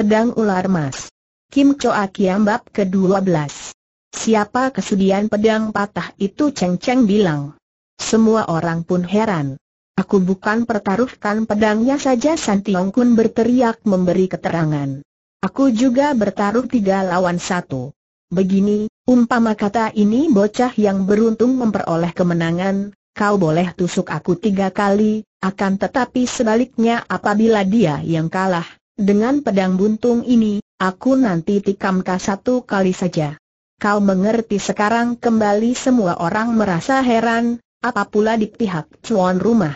Pedang Ular Mas. Kim Choa Kiam Bab ke-12. Siapa kesudian pedang patah itu Cheng Cheng bilang. Semua orang pun heran. Aku bukan pertaruhkan pedangnya saja Tiong Kun berteriak memberi keterangan. Aku juga bertaruh tiga lawan satu. Begini, umpama kata ini bocah yang beruntung memperoleh kemenangan, kau boleh tusuk aku tiga kali, akan tetapi sebaliknya apabila dia yang kalah, dengan pedang buntung ini, aku nanti tikam kau satu kali saja. Kau mengerti sekarang kembali semua orang merasa heran, apa pula di pihak cuan rumah.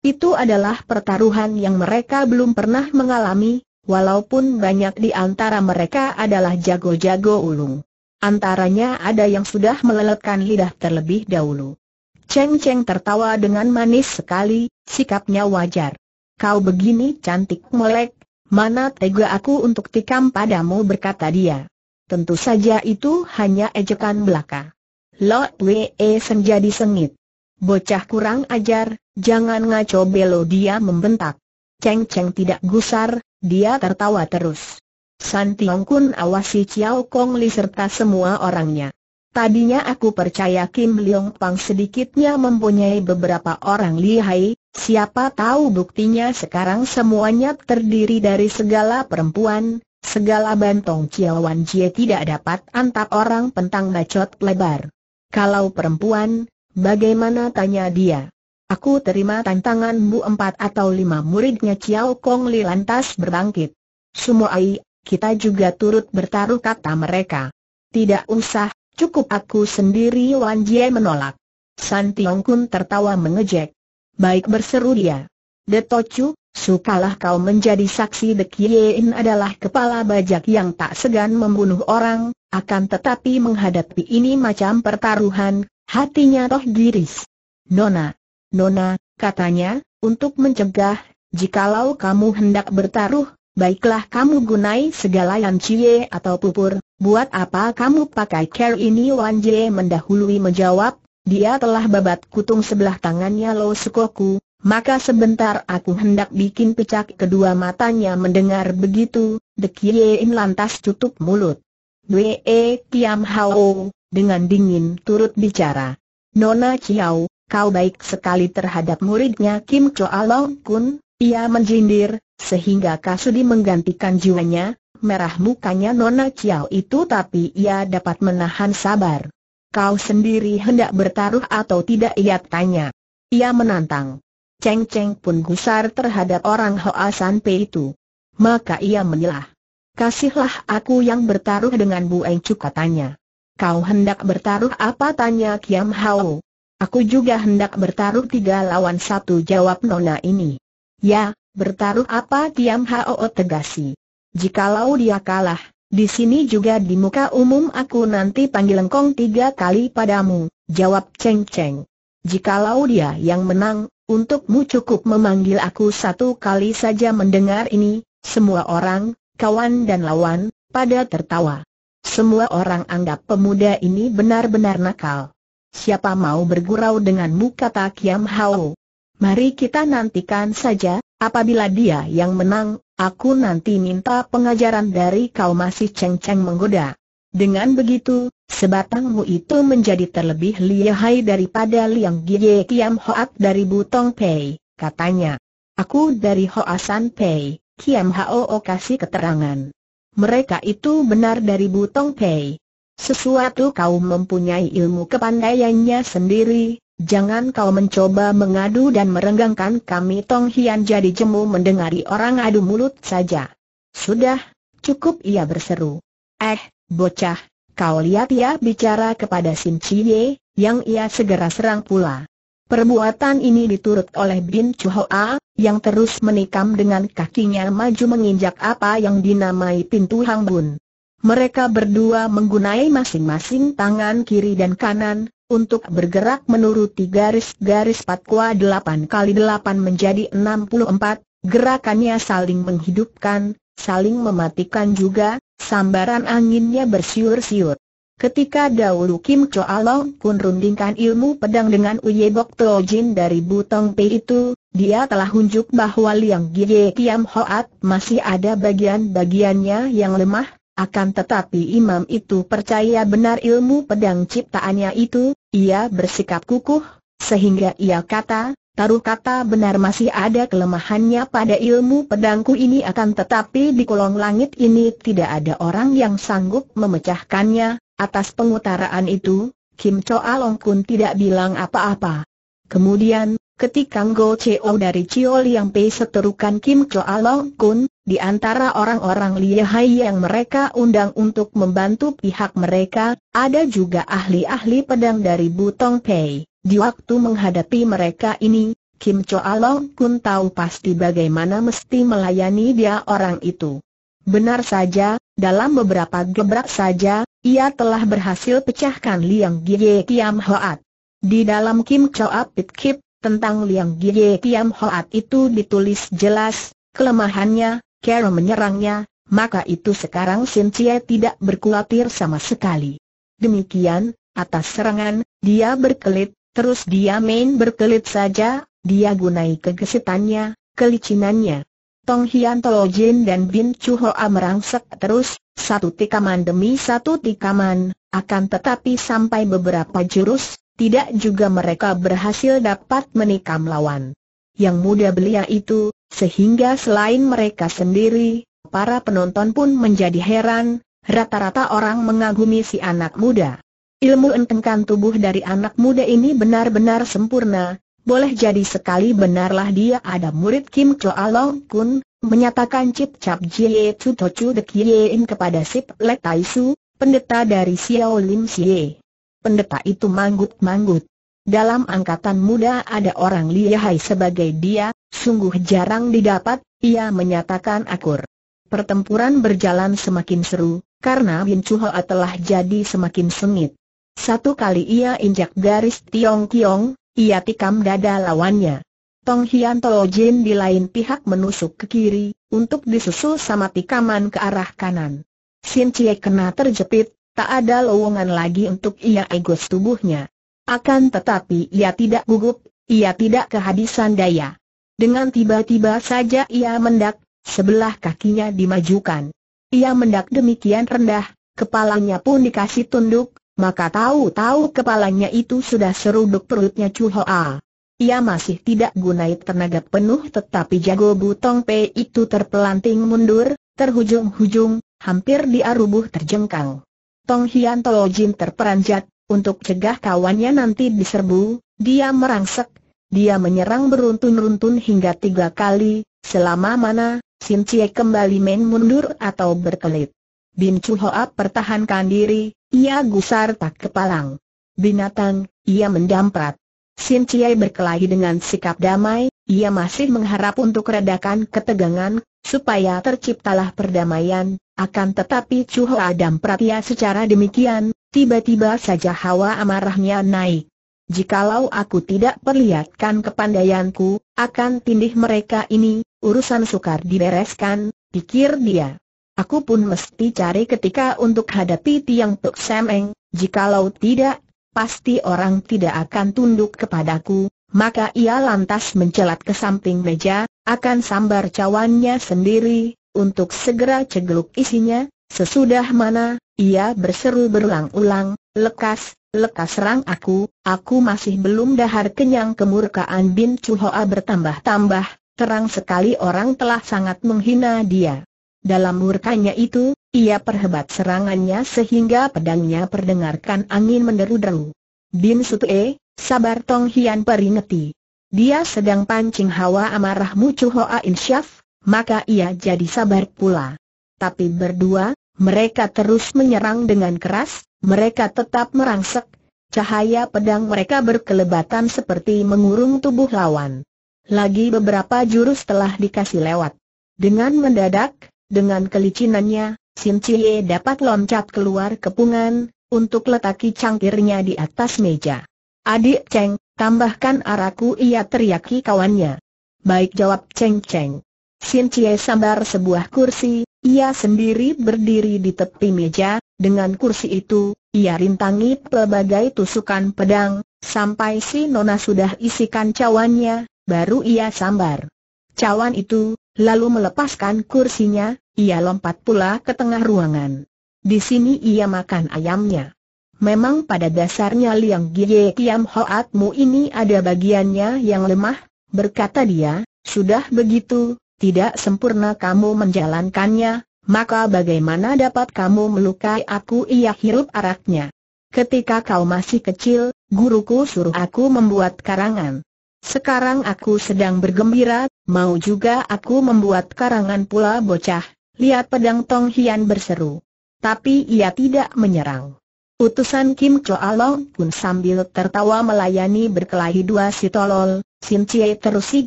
Itu adalah pertaruhan yang mereka belum pernah mengalami, walaupun banyak di antara mereka adalah jago-jago ulung. Antaranya ada yang sudah meleletkan lidah terlebih dahulu. Cheng Cheng tertawa dengan manis sekali, sikapnya wajar. Kau begini cantik melek, Mana tega aku untuk tikam padamu berkata dia. Tentu saja itu hanya ejekan belaka. Lot Wee e senjadi sengit. Bocah kurang ajar, jangan ngaco belo dia membentak. Ceng ceng tidak gusar, dia tertawa terus. San Tiong Kun awasi Chiao Kong Li serta semua orangnya. Tadinya aku percaya Kim Leong Pang sedikitnya mempunyai beberapa orang lihai, Siapa tahu buktinya sekarang semuanya terdiri dari segala perempuan, segala bantong Ciawan Jie tidak dapat antap orang pentang bacot lebar. Kalau perempuan, bagaimana tanya dia? Aku terima tantangan bu empat atau lima muridnya Ciao Kong Li lantas berbangkit. Semua ai, kita juga turut bertaruh kata mereka. Tidak usah, cukup aku sendiri Wan Jie menolak. San Tiong Kun tertawa mengejek baik berseru dia. Detocu, sukalah kau menjadi saksi Dek kiein adalah kepala bajak yang tak segan membunuh orang, akan tetapi menghadapi ini macam pertaruhan, hatinya toh giris. Nona, Nona, katanya, untuk mencegah, jikalau kamu hendak bertaruh, baiklah kamu gunai segala yang cie atau pupur, buat apa kamu pakai care ini Wan Jie mendahului menjawab, dia telah babat kutung sebelah tangannya Lo Sukoku, maka sebentar aku hendak bikin pecak kedua matanya mendengar begitu, Dekiein lantas tutup mulut. Wee Kiam Hao, dengan dingin turut bicara. Nona Chiao, kau baik sekali terhadap muridnya Kim Choa Long Kun, ia menjindir, sehingga Kasudi menggantikan jiwanya, merah mukanya Nona Chiao itu tapi ia dapat menahan sabar. Kau sendiri hendak bertaruh atau tidak ia tanya. Ia menantang. Cheng Cheng pun gusar terhadap orang Hoa San Pei itu. Maka ia menyelah. Kasihlah aku yang bertaruh dengan Bu Eng Cu katanya. Kau hendak bertaruh apa tanya Kiam Hao. Aku juga hendak bertaruh tiga lawan satu jawab nona ini. Ya, bertaruh apa Kiam Hao tegasi. Jikalau dia kalah, di sini juga di muka umum aku nanti panggil lengkong tiga kali padamu, jawab Cheng Cheng. Jikalau dia yang menang, untukmu cukup memanggil aku satu kali saja mendengar ini, semua orang, kawan dan lawan, pada tertawa. Semua orang anggap pemuda ini benar-benar nakal. Siapa mau bergurau denganmu kata Kiam Hao. Mari kita nantikan saja, apabila dia yang menang, Aku nanti minta pengajaran dari kau masih ceng-ceng menggoda. Dengan begitu, sebatangmu itu menjadi terlebih lihai daripada Liang Gie Kiam Hoat dari Butong Pei, katanya. Aku dari Hoasan Pei, Kiam Hao kasih keterangan. Mereka itu benar dari Butong Pei. Sesuatu kau mempunyai ilmu kepandaiannya sendiri, Jangan kau mencoba mengadu dan merenggangkan kami Tong Hian jadi jemu mendengari orang adu mulut saja. Sudah, cukup ia berseru. Eh, bocah, kau lihat ia bicara kepada Sim Chie, yang ia segera serang pula. Perbuatan ini diturut oleh Bin Chuhoa, yang terus menikam dengan kakinya maju menginjak apa yang dinamai pintu Hang Bun. Mereka berdua menggunai masing-masing tangan kiri dan kanan, untuk bergerak menuruti garis-garis patwa 8 kali 8 menjadi 64, gerakannya saling menghidupkan, saling mematikan juga, sambaran anginnya bersiur-siur. Ketika dahulu Kim Choa Long Kun rundingkan ilmu pedang dengan Uye Bok Jin dari Butong Pei itu, dia telah unjuk bahwa Liang Gie Kiam Hoat masih ada bagian-bagiannya yang lemah, akan tetapi imam itu percaya benar ilmu pedang ciptaannya itu, ia bersikap kukuh, sehingga ia kata, Taruh kata benar masih ada kelemahannya pada ilmu pedangku ini akan tetapi di kolong langit ini tidak ada orang yang sanggup memecahkannya, atas pengutaraan itu, Kim Choa Long Kun tidak bilang apa-apa. Kemudian, ketika Ngo Cheo dari Chiol yang Pei seterukan Kim Choa Long Kun, di antara orang-orang lihai yang mereka undang untuk membantu pihak mereka, ada juga ahli-ahli pedang dari Butong Pei. Di waktu menghadapi mereka ini, Kim Choa Long Kun tahu pasti bagaimana mesti melayani dia orang itu. Benar saja, dalam beberapa gebrak saja, ia telah berhasil pecahkan Liang Gie Kiam Hoat. Di dalam Kim Choa Pit Kip, tentang Liang Gie Kiam Hoat itu ditulis jelas, kelemahannya, Kero menyerangnya, maka itu sekarang Sincie tidak berkhawatir sama sekali. Demikian, atas serangan, dia berkelit, terus dia main berkelit saja, dia gunai kegesitannya, kelicinannya. Tong Hian Tolo Jin dan Bin Chu Hoa merangsek terus, satu tikaman demi satu tikaman, akan tetapi sampai beberapa jurus, tidak juga mereka berhasil dapat menikam lawan yang muda belia itu, sehingga selain mereka sendiri, para penonton pun menjadi heran, rata-rata orang mengagumi si anak muda. Ilmu entengkan tubuh dari anak muda ini benar-benar sempurna, boleh jadi sekali benarlah dia ada murid Kim Choa Long Kun, menyatakan Cip Cap Jie Chu To Chu Dek In kepada Sip Lek Tai Su, pendeta dari Xiao Lim Xie. Pendeta itu manggut-manggut. Dalam angkatan muda ada orang lihai sebagai dia, sungguh jarang didapat, ia menyatakan akur. Pertempuran berjalan semakin seru, karena Bin Chuhoa telah jadi semakin sengit. Satu kali ia injak garis Tiong Kiong, ia tikam dada lawannya. Tong Hian Tolo Jin di lain pihak menusuk ke kiri, untuk disusul sama tikaman ke arah kanan. Sin Chie kena terjepit, tak ada lowongan lagi untuk ia egos tubuhnya. Akan tetapi ia tidak gugup, ia tidak kehabisan daya. Dengan tiba-tiba saja ia mendak, sebelah kakinya dimajukan. Ia mendak demikian rendah, kepalanya pun dikasih tunduk, maka tahu-tahu kepalanya itu sudah seruduk perutnya Chu Hoa. Ia masih tidak gunai tenaga penuh tetapi jago butong P itu terpelanting mundur, terhujung-hujung, hampir diarubuh terjengkang. Tong Hian Tolo Jin terperanjat, untuk cegah kawannya nanti diserbu, dia merangsek, dia menyerang beruntun-runtun hingga tiga kali, selama mana, Sin Cie kembali main mundur atau berkelit. Bin Chu Hoa pertahankan diri, ia gusar tak kepalang. Binatang, ia mendamprat. Sin Cie berkelahi dengan sikap damai, ia masih mengharap untuk redakan ketegangan, supaya terciptalah perdamaian, akan tetapi Chu Hoa damprat ia secara demikian, Tiba-tiba saja hawa amarahnya naik. Jikalau aku tidak perlihatkan kepandaianku, akan tindih mereka ini, urusan sukar dibereskan, pikir dia. Aku pun mesti cari ketika untuk hadapi tiang Tuk Semeng, jikalau tidak, pasti orang tidak akan tunduk kepadaku, maka ia lantas mencelat ke samping meja, akan sambar cawannya sendiri, untuk segera cegeluk isinya, Sesudah mana, ia berseru berulang-ulang, lekas, lekas serang aku, aku masih belum dahar kenyang kemurkaan Bin Chuhoa bertambah-tambah, terang sekali orang telah sangat menghina dia. Dalam murkanya itu, ia perhebat serangannya sehingga pedangnya perdengarkan angin menderu-deru. Bin Sutue, sabar Tong Hian peringati, Dia sedang pancing hawa amarahmu Chuhoa Insyaf, maka ia jadi sabar pula. Tapi berdua, mereka terus menyerang dengan keras, mereka tetap merangsek, cahaya pedang mereka berkelebatan seperti mengurung tubuh lawan. Lagi beberapa jurus telah dikasih lewat. Dengan mendadak, dengan kelicinannya, Sim Cie dapat loncat keluar kepungan, untuk letaki cangkirnya di atas meja. Adik Cheng, tambahkan araku ia teriaki kawannya. Baik jawab Cheng Cheng. Sim Cie sambar sebuah kursi, ia sendiri berdiri di tepi meja, dengan kursi itu, ia rintangi pelbagai tusukan pedang, sampai si Nona sudah isikan cawannya, baru ia sambar. Cawan itu, lalu melepaskan kursinya, ia lompat pula ke tengah ruangan. Di sini ia makan ayamnya. Memang pada dasarnya Liang Gie Kiam Hoatmu ini ada bagiannya yang lemah, berkata dia, sudah begitu, tidak sempurna kamu menjalankannya, maka bagaimana dapat kamu melukai aku ia hirup araknya. Ketika kau masih kecil, guruku suruh aku membuat karangan. Sekarang aku sedang bergembira, mau juga aku membuat karangan pula bocah, lihat pedang Tong Hian berseru. Tapi ia tidak menyerang. Utusan Kim Choa Long pun sambil tertawa melayani berkelahi dua si tolol, Sin terus terusi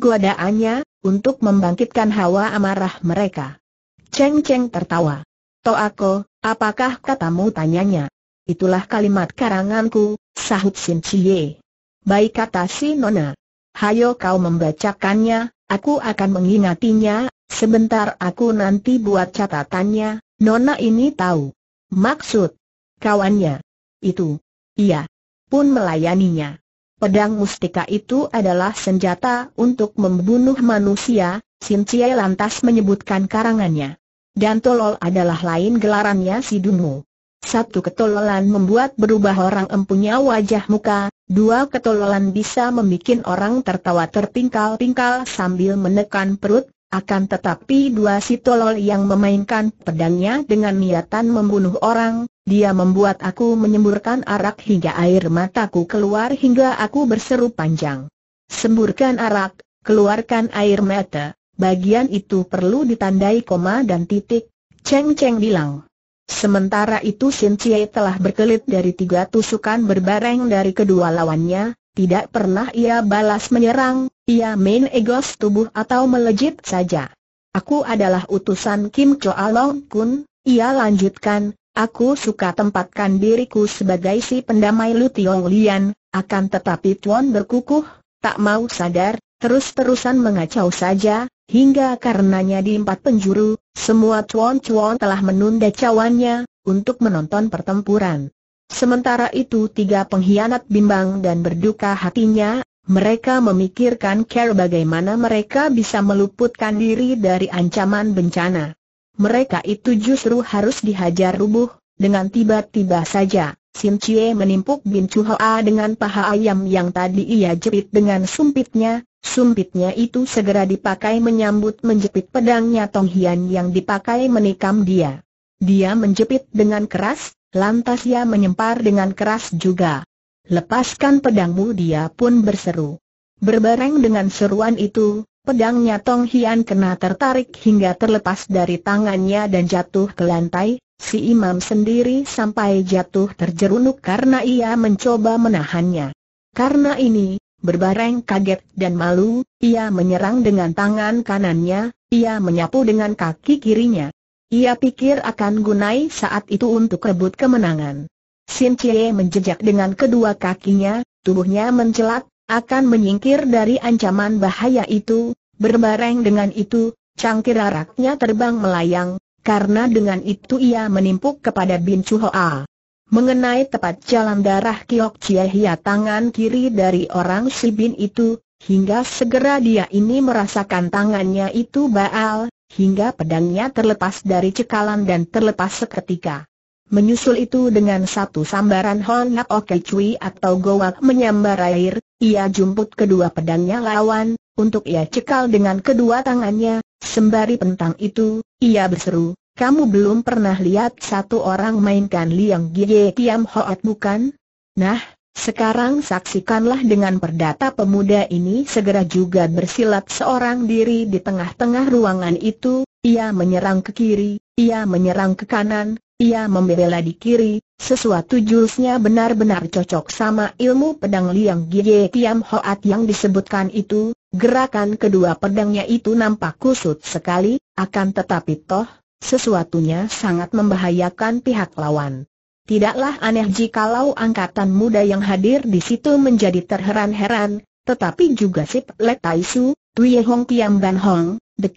godaannya, untuk membangkitkan hawa amarah mereka. Cheng Cheng tertawa. Toako, apakah katamu tanyanya? Itulah kalimat karanganku, sahut Sin Chie. Baik kata si Nona. Hayo kau membacakannya, aku akan mengingatinya, sebentar aku nanti buat catatannya, Nona ini tahu. Maksud? Kawannya. Itu. Iya. Pun melayaninya. Pedang mustika itu adalah senjata untuk membunuh manusia, Sin Cie lantas menyebutkan karangannya. Dan tolol adalah lain gelarannya si Dungu. Satu ketololan membuat berubah orang empunya wajah muka, dua ketololan bisa membuat orang tertawa terpingkal-pingkal sambil menekan perut, akan tetapi dua si tolol yang memainkan pedangnya dengan niatan membunuh orang, dia membuat aku menyemburkan arak hingga air mataku keluar hingga aku berseru panjang. Semburkan arak, keluarkan air mata, bagian itu perlu ditandai koma dan titik, Cheng Cheng bilang. Sementara itu Sin Cie telah berkelit dari tiga tusukan berbareng dari kedua lawannya, tidak pernah ia balas menyerang, ia main egos tubuh atau melejit saja. Aku adalah utusan Kim Choa Long Kun, ia lanjutkan, Aku suka tempatkan diriku sebagai si pendamai Lu Tiong Lian, akan tetapi Tuan berkukuh, tak mau sadar, terus-terusan mengacau saja, hingga karenanya di empat penjuru, semua Tuan-Tuan telah menunda cawannya, untuk menonton pertempuran. Sementara itu tiga pengkhianat bimbang dan berduka hatinya, mereka memikirkan care bagaimana mereka bisa meluputkan diri dari ancaman bencana mereka itu justru harus dihajar rubuh, dengan tiba-tiba saja, Sim Chie menimpuk Bin Chu Hoa dengan paha ayam yang tadi ia jepit dengan sumpitnya, sumpitnya itu segera dipakai menyambut menjepit pedangnya Tong Hian yang dipakai menikam dia. Dia menjepit dengan keras, lantas ia menyempar dengan keras juga. Lepaskan pedangmu dia pun berseru. Berbareng dengan seruan itu, Pedangnya Tong Hian kena tertarik hingga terlepas dari tangannya dan jatuh ke lantai, si imam sendiri sampai jatuh terjerunuk karena ia mencoba menahannya. Karena ini, berbareng kaget dan malu, ia menyerang dengan tangan kanannya, ia menyapu dengan kaki kirinya. Ia pikir akan gunai saat itu untuk rebut kemenangan. Sin Cie menjejak dengan kedua kakinya, tubuhnya mencelat, akan menyingkir dari ancaman bahaya itu, berbareng dengan itu, cangkir araknya terbang melayang, karena dengan itu ia menimpuk kepada Bin Chuhoa. Mengenai tepat jalan darah Kiok Chiehia tangan kiri dari orang si Bin itu, hingga segera dia ini merasakan tangannya itu baal, hingga pedangnya terlepas dari cekalan dan terlepas seketika. Menyusul itu dengan satu sambaran Hon Nak Oke Cui atau goak menyambar air, ia jumput kedua pedangnya lawan, untuk ia cekal dengan kedua tangannya, sembari pentang itu, ia berseru, kamu belum pernah lihat satu orang mainkan liang gile Kiam Hoat bukan? Nah, sekarang saksikanlah dengan perdata pemuda ini segera juga bersilat seorang diri di tengah-tengah ruangan itu, ia menyerang ke kiri, ia menyerang ke kanan, ia membela di kiri, sesuatu jurusnya benar-benar cocok sama ilmu pedang Liang Gie Tiam Hoat yang disebutkan itu, gerakan kedua pedangnya itu nampak kusut sekali, akan tetapi toh, sesuatunya sangat membahayakan pihak lawan. Tidaklah aneh jikalau angkatan muda yang hadir di situ menjadi terheran-heran, tetapi juga Sip Le Tai Su, Tui Hong Tiam Ban Hong, De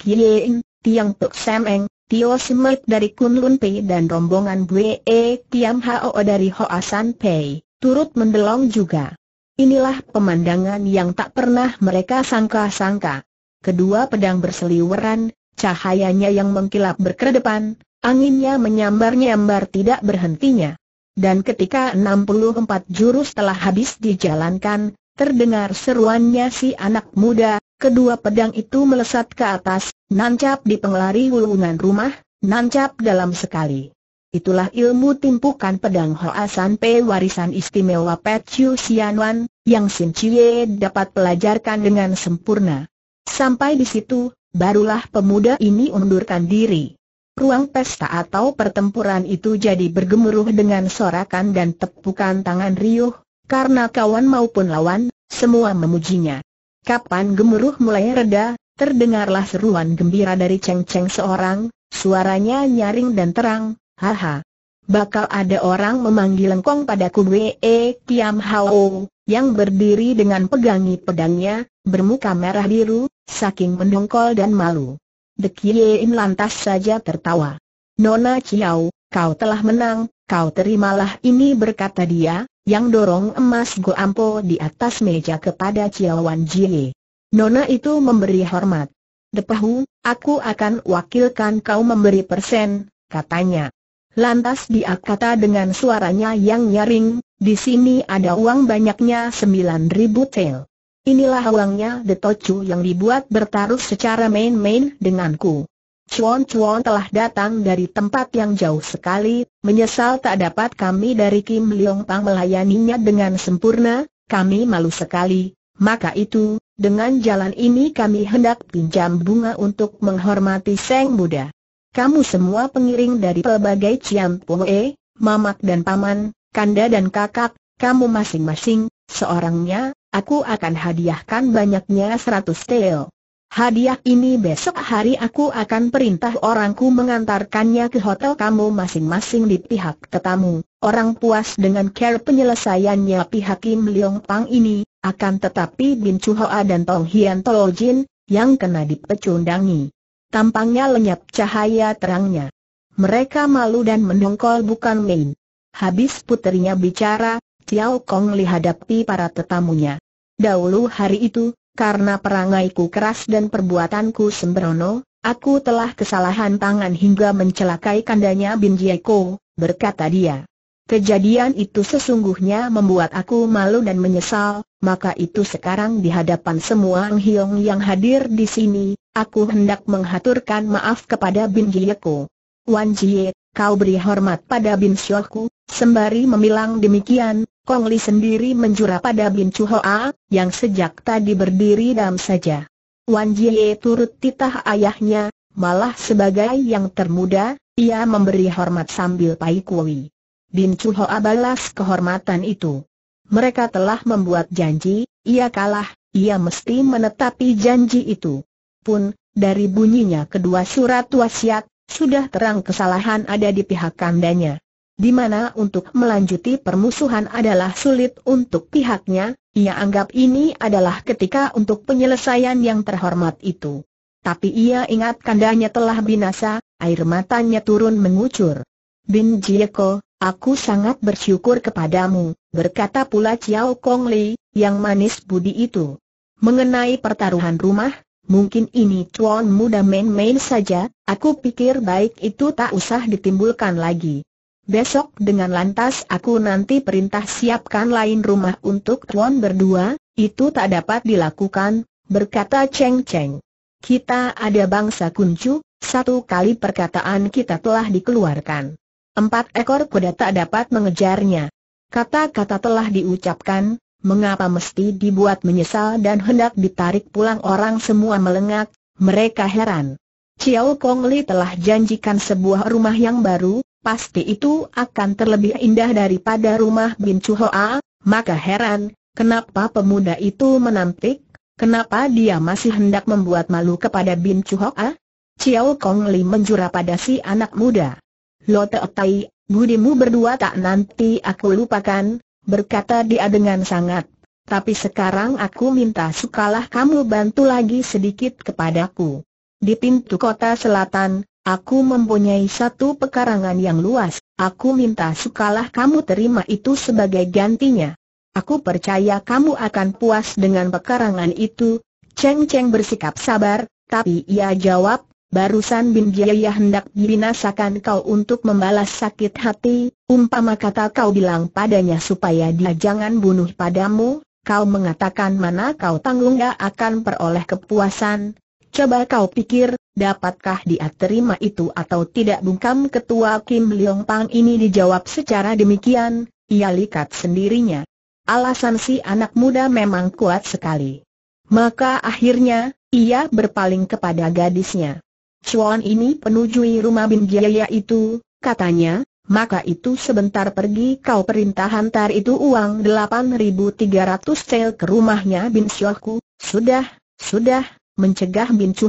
In, Tiang Tuk Sem Eng, Tio Smith dari Kunlun Pei dan rombongan Bue e Tiam Hao dari Hoasan Pei, turut mendelong juga. Inilah pemandangan yang tak pernah mereka sangka-sangka. Kedua pedang berseliweran, cahayanya yang mengkilap berkedepan, anginnya menyambar-nyambar tidak berhentinya. Dan ketika 64 jurus telah habis dijalankan, Terdengar seruannya si anak muda, kedua pedang itu melesat ke atas, nancap di pengelari wulungan rumah, nancap dalam sekali. Itulah ilmu timpukan pedang Hoa San Pei warisan istimewa Pet Chiu Xianwan, yang Sin Chie dapat pelajarkan dengan sempurna. Sampai di situ, barulah pemuda ini undurkan diri. Ruang pesta atau pertempuran itu jadi bergemuruh dengan sorakan dan tepukan tangan riuh, karena kawan maupun lawan, semua memujinya. Kapan gemuruh mulai reda, terdengarlah seruan gembira dari Cheng Cheng seorang, suaranya nyaring dan terang, haha. Bakal ada orang memanggil engkong padaku Wee Kiam Hao, yang berdiri dengan pegangi pedangnya, bermuka merah biru, saking mendongkol dan malu. Dekiein lantas saja tertawa. Nona Chiao, kau telah menang, kau terimalah ini berkata dia, yang dorong emas Goampo di atas meja kepada Ciawan Jie. Nona itu memberi hormat. Depahu, aku akan wakilkan kau memberi persen, katanya. Lantas dia kata dengan suaranya yang nyaring, di sini ada uang banyaknya 9.000 tel. Inilah uangnya Detocu yang dibuat bertaruh secara main-main denganku. Cuan Cuan telah datang dari tempat yang jauh sekali, menyesal tak dapat kami dari Kim Leong Pang melayaninya dengan sempurna, kami malu sekali. Maka itu, dengan jalan ini kami hendak pinjam bunga untuk menghormati Seng Buddha. Kamu semua pengiring dari pelbagai Ciam Pue, Mamak dan Paman, Kanda dan Kakak, kamu masing-masing, seorangnya, aku akan hadiahkan banyaknya seratus teo. Hadiah ini besok hari aku akan perintah orangku mengantarkannya ke hotel kamu masing-masing di pihak tetamu. Orang puas dengan care penyelesaiannya pihak Kim Leong Pang ini, akan tetapi Bin Chu Hoa dan Tong Hian Tolo Jin, yang kena dipecundangi. Tampangnya lenyap cahaya terangnya. Mereka malu dan mendongkol bukan main. Habis putrinya bicara, Tiao Kong dihadapi para tetamunya. Dahulu hari itu, karena perangaiku keras dan perbuatanku sembrono, aku telah kesalahan tangan hingga mencelakai kandanya Bin Jieko, berkata dia. Kejadian itu sesungguhnya membuat aku malu dan menyesal, maka itu sekarang di hadapan semua Ang Hiong yang hadir di sini, aku hendak menghaturkan maaf kepada Bin Jieko. Wan Jie, kau beri hormat pada Bin Syoku, sembari memilang demikian, Kong Li sendiri menjura pada Bin Chu Hoa, yang sejak tadi berdiri dalam saja. Wan Jie turut titah ayahnya, malah sebagai yang termuda, ia memberi hormat sambil Pai Kui. Bin Chu Hoa balas kehormatan itu. Mereka telah membuat janji, ia kalah, ia mesti menetapi janji itu. Pun, dari bunyinya kedua surat wasiat, sudah terang kesalahan ada di pihak kandanya di mana untuk melanjuti permusuhan adalah sulit untuk pihaknya, ia anggap ini adalah ketika untuk penyelesaian yang terhormat itu. Tapi ia ingat kandanya telah binasa, air matanya turun mengucur. Bin Jieko, aku sangat bersyukur kepadamu, berkata pula Chiao Kong Li, yang manis budi itu. Mengenai pertaruhan rumah, Mungkin ini cuan muda main-main saja, aku pikir baik itu tak usah ditimbulkan lagi. Besok dengan lantas aku nanti perintah siapkan lain rumah untuk tuan berdua, itu tak dapat dilakukan, berkata Cheng Cheng. Kita ada bangsa kuncu, satu kali perkataan kita telah dikeluarkan. Empat ekor kuda tak dapat mengejarnya. Kata-kata telah diucapkan, mengapa mesti dibuat menyesal dan hendak ditarik pulang orang semua melengak, mereka heran. Chiao Kong Li telah janjikan sebuah rumah yang baru, pasti itu akan terlebih indah daripada rumah Bin Chuhoa, maka heran, kenapa pemuda itu menampik, kenapa dia masih hendak membuat malu kepada Bin Chuhoa? Ciao Kong Li menjura pada si anak muda. Lote Tai, budimu berdua tak nanti aku lupakan, berkata dia dengan sangat. Tapi sekarang aku minta sukalah kamu bantu lagi sedikit kepadaku. Di pintu kota selatan, Aku mempunyai satu pekarangan yang luas, aku minta sukalah kamu terima itu sebagai gantinya. Aku percaya kamu akan puas dengan pekarangan itu. Cheng Cheng bersikap sabar, tapi ia jawab, barusan Bin Jaya hendak dibinasakan kau untuk membalas sakit hati, umpama kata kau bilang padanya supaya dia jangan bunuh padamu, kau mengatakan mana kau tanggung gak akan peroleh kepuasan, Coba kau pikir, dapatkah dia terima itu atau tidak bungkam ketua Kim Leong Pang ini dijawab secara demikian, ia likat sendirinya. Alasan si anak muda memang kuat sekali. Maka akhirnya, ia berpaling kepada gadisnya. Cuan ini penujui rumah bin Jaya itu, katanya, maka itu sebentar pergi kau perintah hantar itu uang 8.300 sel ke rumahnya Bin Sioku, sudah, sudah, mencegah Bin Chu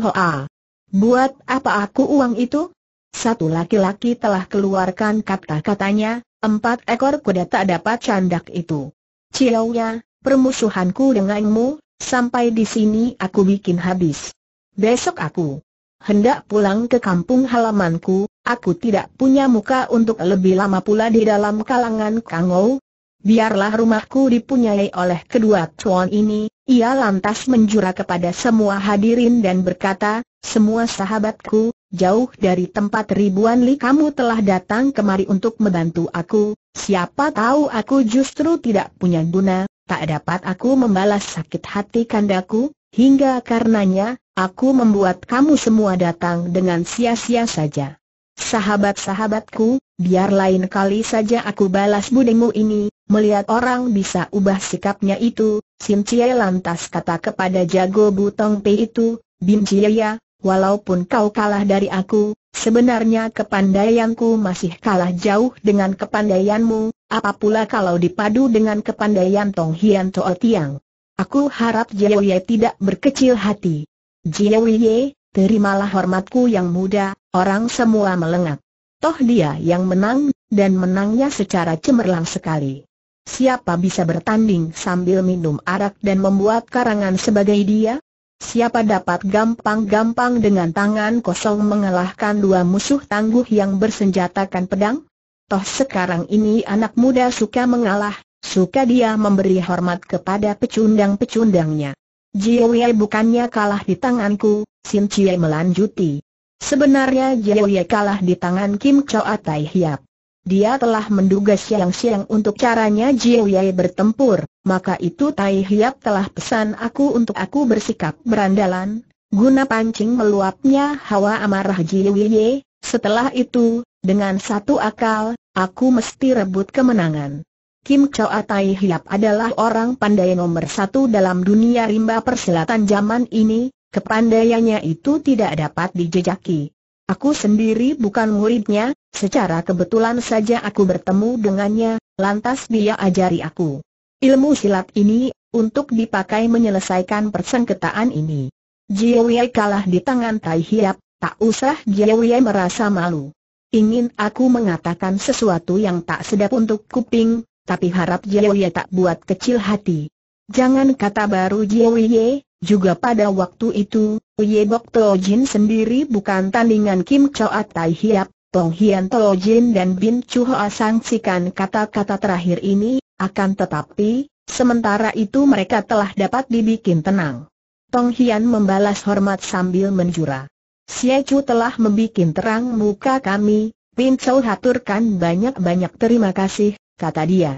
Buat apa aku uang itu? Satu laki-laki telah keluarkan kata-katanya, empat ekor kuda tak dapat candak itu. Ciaunya, permusuhanku denganmu, sampai di sini aku bikin habis. Besok aku hendak pulang ke kampung halamanku, aku tidak punya muka untuk lebih lama pula di dalam kalangan kangou. Biarlah rumahku dipunyai oleh kedua tuan ini, ia lantas menjurah kepada semua hadirin dan berkata, semua sahabatku, jauh dari tempat ribuan li kamu telah datang kemari untuk membantu aku, siapa tahu aku justru tidak punya guna, tak dapat aku membalas sakit hati kandaku, hingga karenanya, aku membuat kamu semua datang dengan sia-sia saja. Sahabat-sahabatku, biar lain kali saja aku balas budimu ini, melihat orang bisa ubah sikapnya itu, Sim Cie lantas kata kepada Jago Butong Pei itu, Bim Cie ya, walaupun kau kalah dari aku, sebenarnya kepandaianku masih kalah jauh dengan kepandaianmu, apapula kalau dipadu dengan kepandaian Tong Hian Toa Tiang. Aku harap Jie tidak berkecil hati. Jie terimalah hormatku yang muda, orang semua melengak. Toh dia yang menang, dan menangnya secara cemerlang sekali. Siapa bisa bertanding sambil minum arak dan membuat karangan sebagai dia? Siapa dapat gampang-gampang dengan tangan kosong mengalahkan dua musuh tangguh yang bersenjatakan pedang? Toh sekarang ini anak muda suka mengalah, suka dia memberi hormat kepada pecundang-pecundangnya. Jiawie bukannya kalah di tanganku, Sin Chie melanjuti. Sebenarnya Jiawie kalah di tangan Kim Choa Tai Hiap. Dia telah menduga siang-siang untuk caranya Jiu Yai bertempur, maka itu Tai Hiap telah pesan aku untuk aku bersikap berandalan, guna pancing meluapnya hawa amarah Jiu Yai. Setelah itu, dengan satu akal, aku mesti rebut kemenangan. Kim Choa Tai Hiap adalah orang pandai nomor satu dalam dunia rimba persilatan zaman ini, kepandaiannya itu tidak dapat dijejaki. Aku sendiri bukan muridnya, secara kebetulan saja aku bertemu dengannya, lantas dia ajari aku. Ilmu silat ini, untuk dipakai menyelesaikan persengketaan ini. Jiwiai kalah di tangan Tai Hiap, tak usah Jiwiai merasa malu. Ingin aku mengatakan sesuatu yang tak sedap untuk kuping, tapi harap Jiwiai tak buat kecil hati. Jangan kata baru Jiwiai, juga pada waktu itu, Yebok Tojin sendiri bukan tandingan Kim Choa Tai Hiap, Tong Hian Tojin dan Bin Chu Hoa sangsikan kata-kata terakhir ini, akan tetapi, sementara itu mereka telah dapat dibikin tenang. Tong Hian membalas hormat sambil menjura. Xie Chu telah membuat terang muka kami, Bin Chow haturkan banyak-banyak terima kasih, kata dia.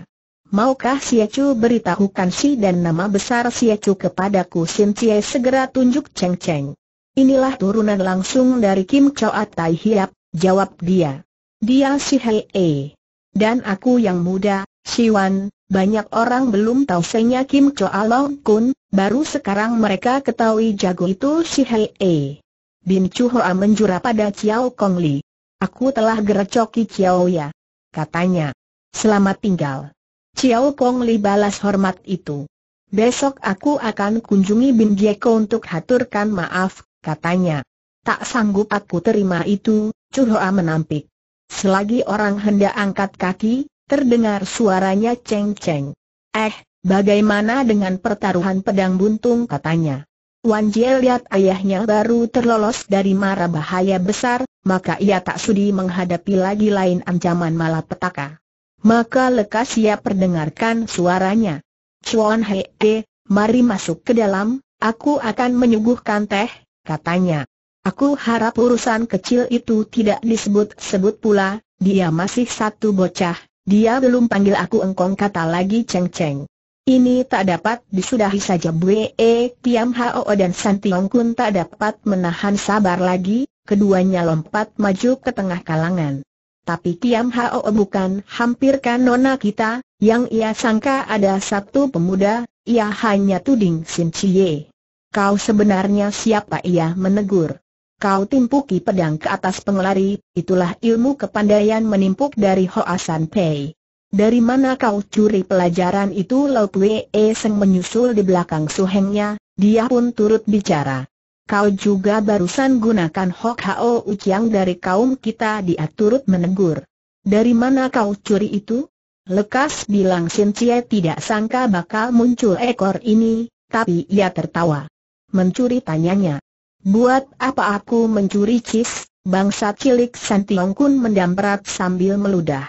Maukah Siacu beritahukan si dan nama besar Siacu kepadaku Sim Cie segera tunjuk Cheng Cheng. Inilah turunan langsung dari Kim Choa Tai Hiap, jawab dia. Dia si Hei E. Dan aku yang muda, Si Wan, banyak orang belum tahu senya Kim Choa Long Kun, baru sekarang mereka ketahui jago itu si Hei E. Bin Chu Hoa menjura pada Chiao Kong Li. Aku telah gerecoki Chiao Ya. Katanya. Selamat tinggal. Chiao Kong Li balas hormat itu. Besok aku akan kunjungi Bin Jeko untuk haturkan maaf, katanya. Tak sanggup aku terima itu, Chu Hoa menampik. Selagi orang hendak angkat kaki, terdengar suaranya ceng-ceng. Eh, bagaimana dengan pertaruhan pedang buntung katanya. Wan Jie lihat ayahnya baru terlolos dari mara bahaya besar, maka ia tak sudi menghadapi lagi lain ancaman malapetaka. Maka lekas ia perdengarkan suaranya. Chuan Hee, eh, mari masuk ke dalam, aku akan menyuguhkan teh, katanya. Aku harap urusan kecil itu tidak disebut-sebut pula, dia masih satu bocah, dia belum panggil aku engkong kata lagi Cheng Cheng. Ini tak dapat disudahi saja Bwe, Piam eh, Hao dan San Tiong Kun tak dapat menahan sabar lagi, keduanya lompat maju ke tengah kalangan. Tapi Kiam Hao bukan hampirkan nona kita, yang ia sangka ada satu pemuda, ia hanya tuding Sin Chie. Kau sebenarnya siapa ia menegur. Kau timpuki pedang ke atas pengelari, itulah ilmu kepandaian menimpuk dari Hoasan Pei. Dari mana kau curi pelajaran itu Lo Kwe E Seng menyusul di belakang suhengnya, dia pun turut bicara kau juga barusan gunakan Hok Hao Uciang dari kaum kita dia turut menegur. Dari mana kau curi itu? Lekas bilang Sin Cie tidak sangka bakal muncul ekor ini, tapi ia tertawa. Mencuri tanyanya. Buat apa aku mencuri cis? Bangsa cilik Tiong Kun mendamprat sambil meludah.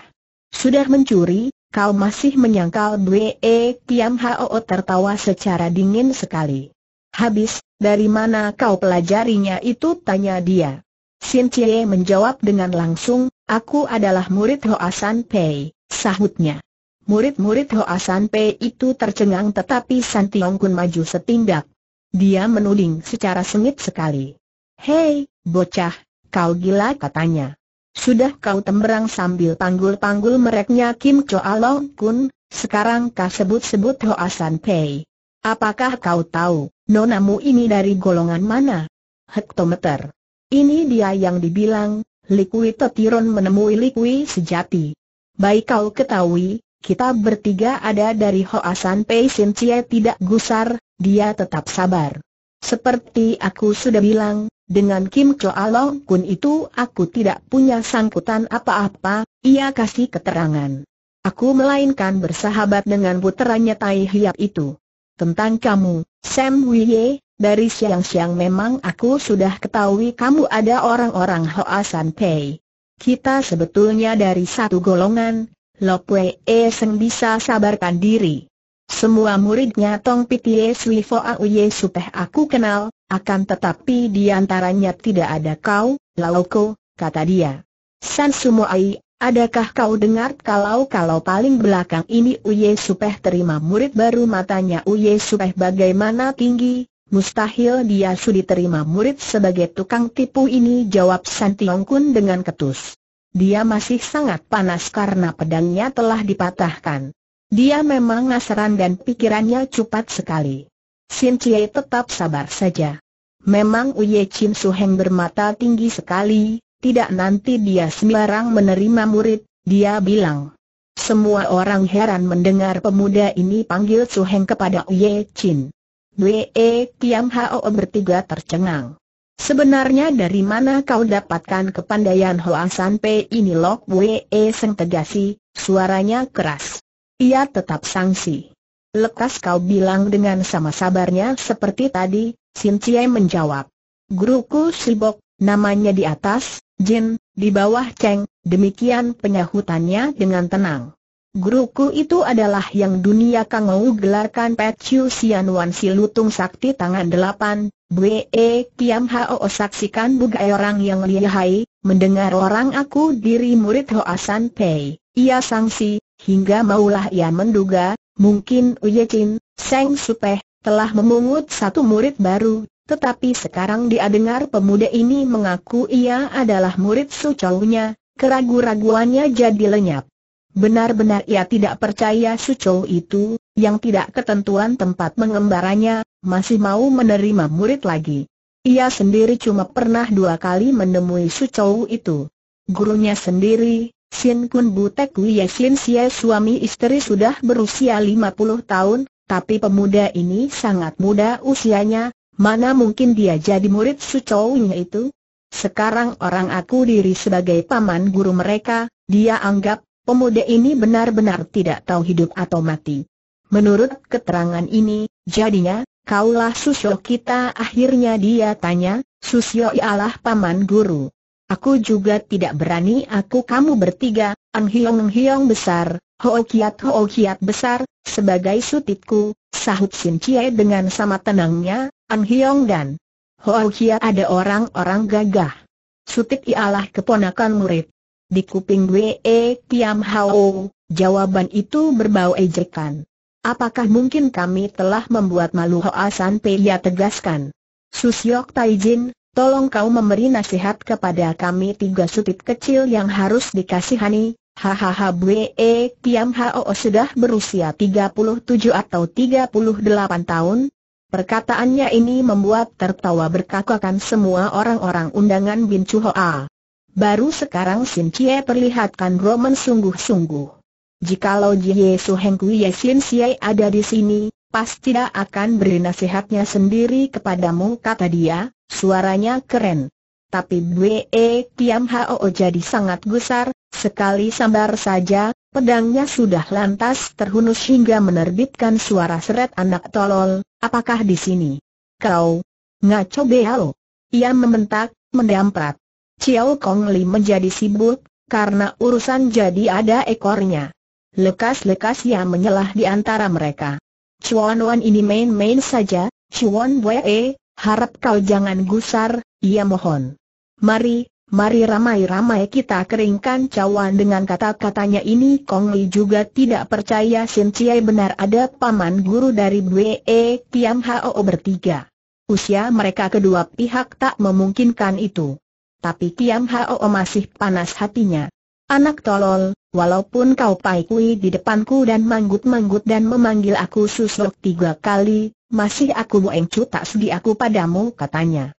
Sudah mencuri, kau masih menyangkal Bwe Kiam Hao tertawa secara dingin sekali. Habis, dari mana kau pelajarinya itu tanya dia. Sin Cie menjawab dengan langsung, aku adalah murid Hoasan Pei, sahutnya. Murid-murid Hoasan Pei itu tercengang tetapi San Tiong Kun maju setindak. Dia menuding secara sengit sekali. Hei, bocah, kau gila katanya. Sudah kau temberang sambil panggul-panggul mereknya Kim Choa Long Kun, sekarang kau sebut-sebut Hoasan Pei. Apakah kau tahu, Nonamu ini dari golongan mana? Hektometer. Ini dia yang dibilang, Likui Tetiron menemui Likui sejati. Baik kau ketahui, kita bertiga ada dari Hoasan Pei Sin Cie tidak gusar, dia tetap sabar. Seperti aku sudah bilang, dengan Kim Long Kun itu aku tidak punya sangkutan apa-apa, ia kasih keterangan. Aku melainkan bersahabat dengan puteranya Tai Hiap itu. Tentang kamu, Sam Wiye, dari siang-siang memang aku sudah ketahui kamu ada orang-orang Hoa San Pei. Kita sebetulnya dari satu golongan, Lo Pue e Seng bisa sabarkan diri. Semua muridnya Tong Pitie Sui Foa Uye Supeh aku kenal, akan tetapi di antaranya tidak ada kau, Ko, kata dia. San Ai, Adakah kau dengar kalau-kalau paling belakang ini Uye Supeh terima murid baru matanya Uye Supeh bagaimana tinggi? Mustahil dia sudi terima murid sebagai tukang tipu ini jawab Santiong Kun dengan ketus. Dia masih sangat panas karena pedangnya telah dipatahkan. Dia memang ngasaran dan pikirannya cepat sekali. Sin Chie tetap sabar saja. Memang Uye Chin Su Heng bermata tinggi sekali, tidak nanti dia sembarang menerima murid, dia bilang. Semua orang heran mendengar pemuda ini panggil Su Heng kepada Ye Chin. Wee Kiam Hao bertiga tercengang. Sebenarnya dari mana kau dapatkan kepandaian Hoa San Pei ini Lok Wee Seng tegasi, suaranya keras. Ia tetap sangsi. Lekas kau bilang dengan sama sabarnya seperti tadi, Sin Cie menjawab. Guruku Sibok, namanya di atas, Jin, di bawah Cheng, demikian penyahutannya dengan tenang. Guruku itu adalah yang dunia Kangou gelarkan Pet Chiu Sian Wan Si Lutung Sakti Tangan Delapan, Bwe e Kiam Hao saksikan bugai orang yang lihai, mendengar orang aku diri murid Hoasan Pei, ia sangsi, hingga maulah ia menduga, mungkin Uye Chin, Seng Supeh, telah memungut satu murid baru, tetapi sekarang dia dengar pemuda ini mengaku ia adalah murid sucaunya, keragu-raguannya jadi lenyap. Benar-benar ia tidak percaya sucau itu, yang tidak ketentuan tempat mengembaranya, masih mau menerima murid lagi. Ia sendiri cuma pernah dua kali menemui sucau itu. Gurunya sendiri, Sin Kun Butek Wie Sin Sia suami istri sudah berusia 50 tahun, tapi pemuda ini sangat muda usianya, Mana mungkin dia jadi murid sucownya itu? Sekarang orang aku diri sebagai paman guru mereka, dia anggap, pemuda ini benar-benar tidak tahu hidup atau mati. Menurut keterangan ini, jadinya, kaulah susyo kita akhirnya dia tanya, susyo ialah paman guru. Aku juga tidak berani aku kamu bertiga, anhiong-anhiong besar, Ho Kiat Ho Kiat besar, sebagai sutitku, sahut Sin dengan sama tenangnya, An Hyong dan Ho Hia ada orang-orang gagah. Sutik ialah keponakan murid. Di kuping Wee Kiam Hao, jawaban itu berbau ejekan. Apakah mungkin kami telah membuat malu Hoa San Peia tegaskan? Susyok Taijin, tolong kau memberi nasihat kepada kami tiga sutit kecil yang harus dikasihani, Hahaha E Kiam Hao sudah berusia tiga puluh tujuh atau tiga puluh delapan tahun, Perkataannya ini membuat tertawa berkakakan semua orang-orang undangan Bin Chu Hoa. Baru sekarang Sin Chie perlihatkan Roman sungguh-sungguh. Jikalau Jie Su Heng Kui Ye Sin Chie ada di sini, pasti dia akan beri nasihatnya sendiri kepadamu kata dia, suaranya keren. Tapi Bwe Kiam Hao jadi sangat gusar, sekali sambar saja, Pedangnya sudah lantas terhunus hingga menerbitkan suara seret anak tolol, apakah di sini? Kau, ngaco bealo. Ia membentak, mendamprat. Ciao Kong Li menjadi sibuk, karena urusan jadi ada ekornya. Lekas-lekas ia menyelah di antara mereka. Chuan Wan ini main-main saja, Chuan Wei, harap kau jangan gusar, ia mohon. Mari, Mari ramai-ramai kita keringkan cawan dengan kata-katanya ini Kong Li juga tidak percaya Sin Chiai benar ada paman guru dari Bwe Tiam Hao bertiga. Usia mereka kedua pihak tak memungkinkan itu. Tapi Tiam Hao masih panas hatinya. Anak tolol, walaupun kau paikui di depanku dan manggut-manggut dan memanggil aku susuk tiga kali, masih aku buengcu tak sudi aku padamu katanya.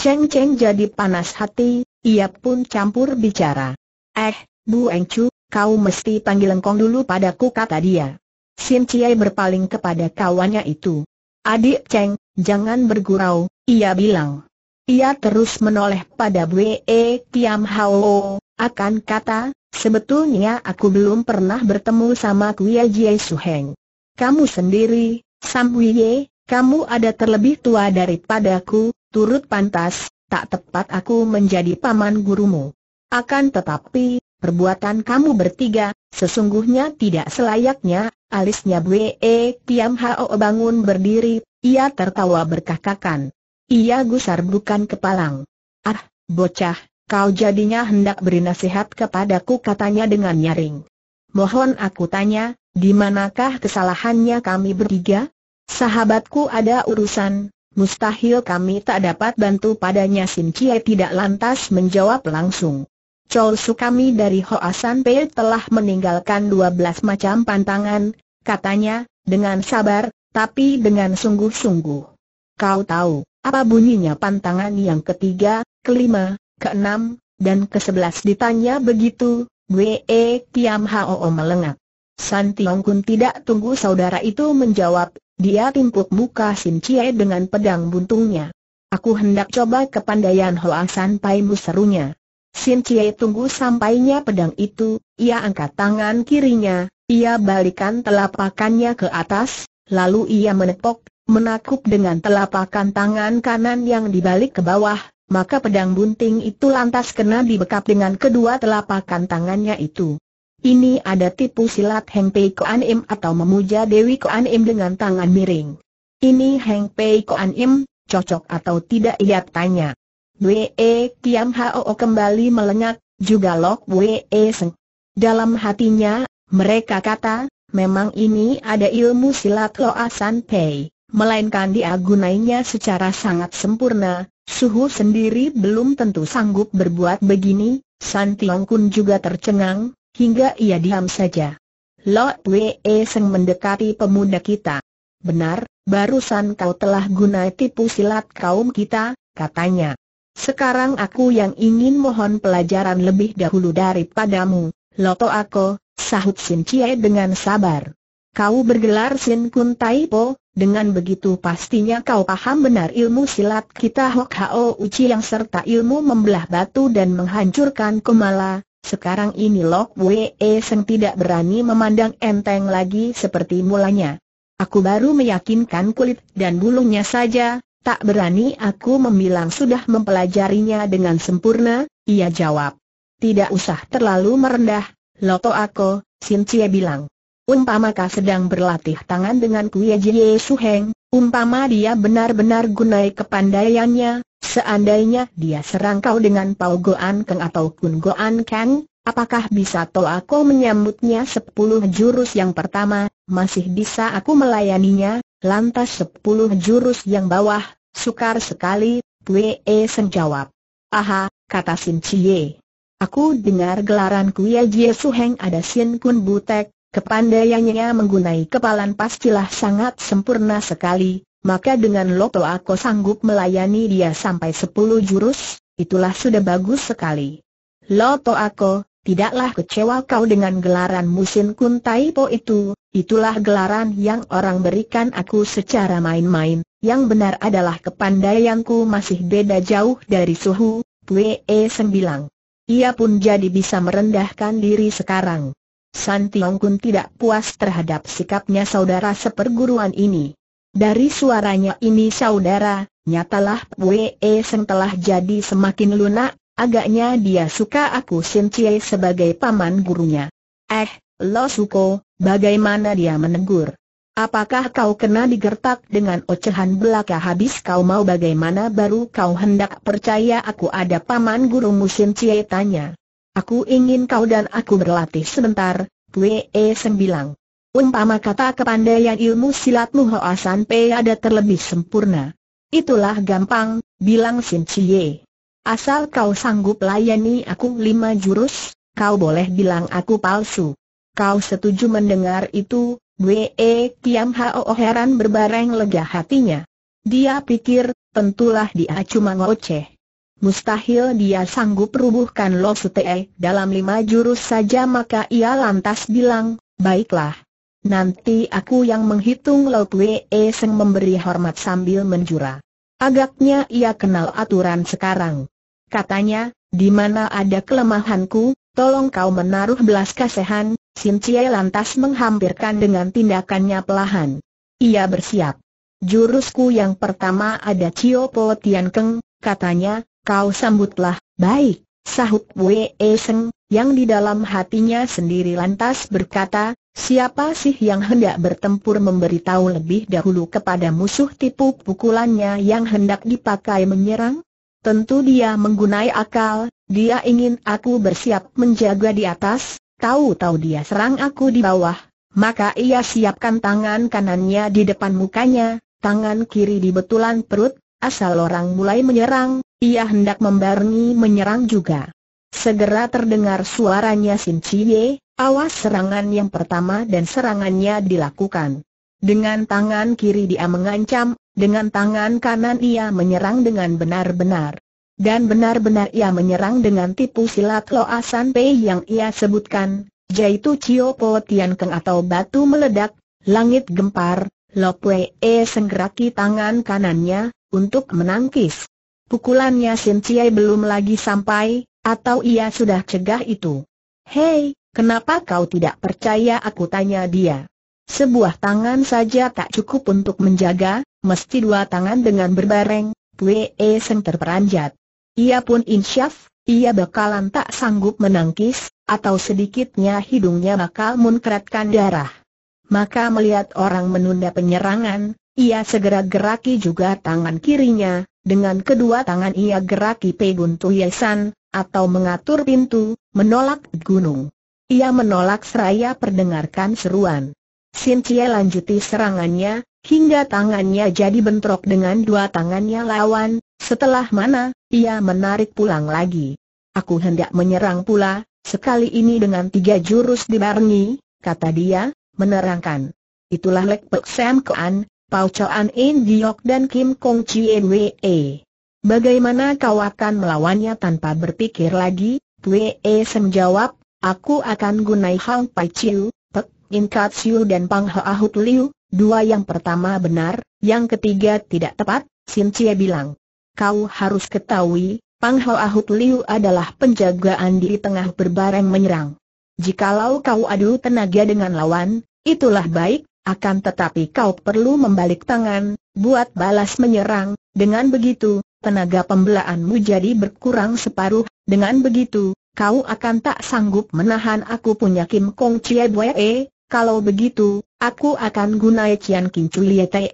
Ceng Ceng jadi panas hati, ia pun campur bicara. Eh, Bu Engcu, kau mesti panggil Lengkong dulu padaku kata dia. Sim Ciai berpaling kepada kawannya itu. Adik Cheng, jangan bergurau, ia bilang. Ia terus menoleh pada Bwe Tiam e Hao, akan kata, sebetulnya aku belum pernah bertemu sama Kuya Jie Heng. Kamu sendiri, Sam Wie, kamu ada terlebih tua daripadaku, turut pantas, tak tepat aku menjadi paman gurumu. Akan tetapi, perbuatan kamu bertiga, sesungguhnya tidak selayaknya, alisnya Bwe Tiam e Hao bangun berdiri, ia tertawa berkakakan. Ia gusar bukan kepalang. Ah, bocah, kau jadinya hendak beri nasihat kepadaku katanya dengan nyaring. Mohon aku tanya, di manakah kesalahannya kami bertiga? Sahabatku ada urusan, Mustahil kami tak dapat bantu padanya Sin Cie tidak lantas menjawab langsung. Chol Su kami dari Hoa San Pei telah meninggalkan dua belas macam pantangan, katanya, dengan sabar, tapi dengan sungguh-sungguh. Kau tahu, apa bunyinya pantangan yang ketiga, kelima, keenam, dan kesebelas ditanya begitu, Wee Kiam Hao melengak. San Tiong Kun tidak tunggu saudara itu menjawab, dia timpuk muka Sim Chie dengan pedang buntungnya. Aku hendak coba kepandaian Hoa Paimu serunya. Sim Chie tunggu sampainya pedang itu, ia angkat tangan kirinya, ia balikan telapakannya ke atas, lalu ia menepok, menakup dengan telapakan tangan kanan yang dibalik ke bawah, maka pedang bunting itu lantas kena dibekap dengan kedua telapakan tangannya itu. Ini ada tipu silat Heng Pei Koan Im atau memuja Dewi Koan Im dengan tangan miring. Ini Heng Pei Koan Im, cocok atau tidak ia tanya. Wee e Kiam Hao kembali melengak, juga Lok Wee e Seng. Dalam hatinya, mereka kata, memang ini ada ilmu silat Loa San Pei, melainkan dia gunainya secara sangat sempurna, Suhu sendiri belum tentu sanggup berbuat begini, San Tiong Kun juga tercengang, hingga ia diam saja. Lot Wee Seng mendekati pemuda kita. Benar, barusan kau telah guna tipu silat kaum kita, katanya. Sekarang aku yang ingin mohon pelajaran lebih dahulu daripadamu, Loto Ako, sahut Sin Chie dengan sabar. Kau bergelar Sin Kun Tai dengan begitu pastinya kau paham benar ilmu silat kita Hok Hao Uci yang serta ilmu membelah batu dan menghancurkan kemala, sekarang ini Lok Wee Seng tidak berani memandang enteng lagi seperti mulanya. Aku baru meyakinkan kulit dan bulunya saja, tak berani aku membilang sudah mempelajarinya dengan sempurna, ia jawab. Tidak usah terlalu merendah, Loto Ako, Sin Cie bilang. Umpamakah sedang berlatih tangan dengan Kuya Jie Suheng, umpama dia benar-benar gunai kepandaiannya, Seandainya dia serang kau dengan Pau Goan atau Kun Goan Kang, apakah bisa toh aku menyambutnya sepuluh jurus yang pertama, masih bisa aku melayaninya, lantas sepuluh jurus yang bawah, sukar sekali, Pue Sen jawab. Aha, kata Sin Chie. Aku dengar gelaran Kuya Jie Su Heng ada Sin Kun Butek, kepandaiannya menggunai kepalan pastilah sangat sempurna sekali, maka dengan Loto aku sanggup melayani dia sampai sepuluh jurus, itulah sudah bagus sekali. Loto aku, tidaklah kecewa kau dengan gelaran musim kuntai po itu, itulah gelaran yang orang berikan aku secara main-main, yang benar adalah kepandaianku masih beda jauh dari suhu, Pue sembilang. sembilang. Ia pun jadi bisa merendahkan diri sekarang. San Tiong Kun tidak puas terhadap sikapnya saudara seperguruan ini. Dari suaranya ini saudara, nyatalah Wee Seng telah jadi semakin lunak, agaknya dia suka aku Sin Cie sebagai paman gurunya. Eh, Lo Suko, bagaimana dia menegur? Apakah kau kena digertak dengan ocehan belaka habis kau mau bagaimana baru kau hendak percaya aku ada paman guru Sin Cie tanya. Aku ingin kau dan aku berlatih sebentar, Wee Seng bilang. Umpama kata kepandaian ilmu silatmu Hoa San Pei ada terlebih sempurna. Itulah gampang, bilang Sin Chie. Asal kau sanggup layani aku lima jurus, kau boleh bilang aku palsu. Kau setuju mendengar itu, Wee Kiam Hao heran berbareng lega hatinya. Dia pikir, tentulah dia cuma ngoceh. Mustahil dia sanggup rubuhkan Lo Sutee dalam lima jurus saja maka ia lantas bilang, baiklah nanti aku yang menghitung Lau Pue e Seng memberi hormat sambil menjura. Agaknya ia kenal aturan sekarang. Katanya, di mana ada kelemahanku, tolong kau menaruh belas kasihan, Sin Cie lantas menghampirkan dengan tindakannya pelahan. Ia bersiap. Jurusku yang pertama ada Cio Po Tian Keng, katanya, kau sambutlah, baik, sahut Wei e Seng, yang di dalam hatinya sendiri lantas berkata, Siapa sih yang hendak bertempur memberitahu lebih dahulu kepada musuh tipu pukulannya yang hendak dipakai menyerang? Tentu dia menggunai akal, dia ingin aku bersiap menjaga di atas, tahu-tahu dia serang aku di bawah, maka ia siapkan tangan kanannya di depan mukanya, tangan kiri di betulan perut, asal orang mulai menyerang, ia hendak membarengi menyerang juga. Segera terdengar suaranya Sin Chie, Awas serangan yang pertama dan serangannya dilakukan. Dengan tangan kiri dia mengancam, dengan tangan kanan ia menyerang dengan benar-benar. Dan benar-benar ia menyerang dengan tipu silat Loa San Pei yang ia sebutkan, yaitu Cio Po Tian Keng atau batu meledak, langit gempar, Lo Pue E senggeraki tangan kanannya, untuk menangkis. Pukulannya Sin belum lagi sampai, atau ia sudah cegah itu. Hei, Kenapa kau tidak percaya aku tanya dia? Sebuah tangan saja tak cukup untuk menjaga, mesti dua tangan dengan berbareng, Pue e Seng terperanjat. Ia pun insyaf, ia bakalan tak sanggup menangkis, atau sedikitnya hidungnya bakal munkratkan darah. Maka melihat orang menunda penyerangan, ia segera geraki juga tangan kirinya, dengan kedua tangan ia geraki Pegun Tuyesan, atau mengatur pintu, menolak gunung. Ia menolak seraya perdengarkan seruan. Sin Cie lanjuti serangannya, hingga tangannya jadi bentrok dengan dua tangannya lawan, setelah mana, ia menarik pulang lagi. Aku hendak menyerang pula, sekali ini dengan tiga jurus dibarengi, kata dia, menerangkan. Itulah Lek Pek Sam kean, Pau Choan In Diok dan Kim Kong Chien Wee. Bagaimana kau akan melawannya tanpa berpikir lagi? Wee Sem jawab, Aku akan gunai Hang Pai Chiu, Pek In Chiu dan Pang Haahut Liu, dua yang pertama benar, yang ketiga tidak tepat, Sin Cie bilang. Kau harus ketahui, Pang Haahut Liu adalah penjagaan di tengah berbareng menyerang. Jikalau kau adu tenaga dengan lawan, itulah baik, akan tetapi kau perlu membalik tangan, buat balas menyerang, dengan begitu, tenaga pembelaanmu jadi berkurang separuh, dengan begitu, kau akan tak sanggup menahan aku punya Kim Kong Chie Bwe, kalau begitu, aku akan gunai Cian Kim Chulie Te,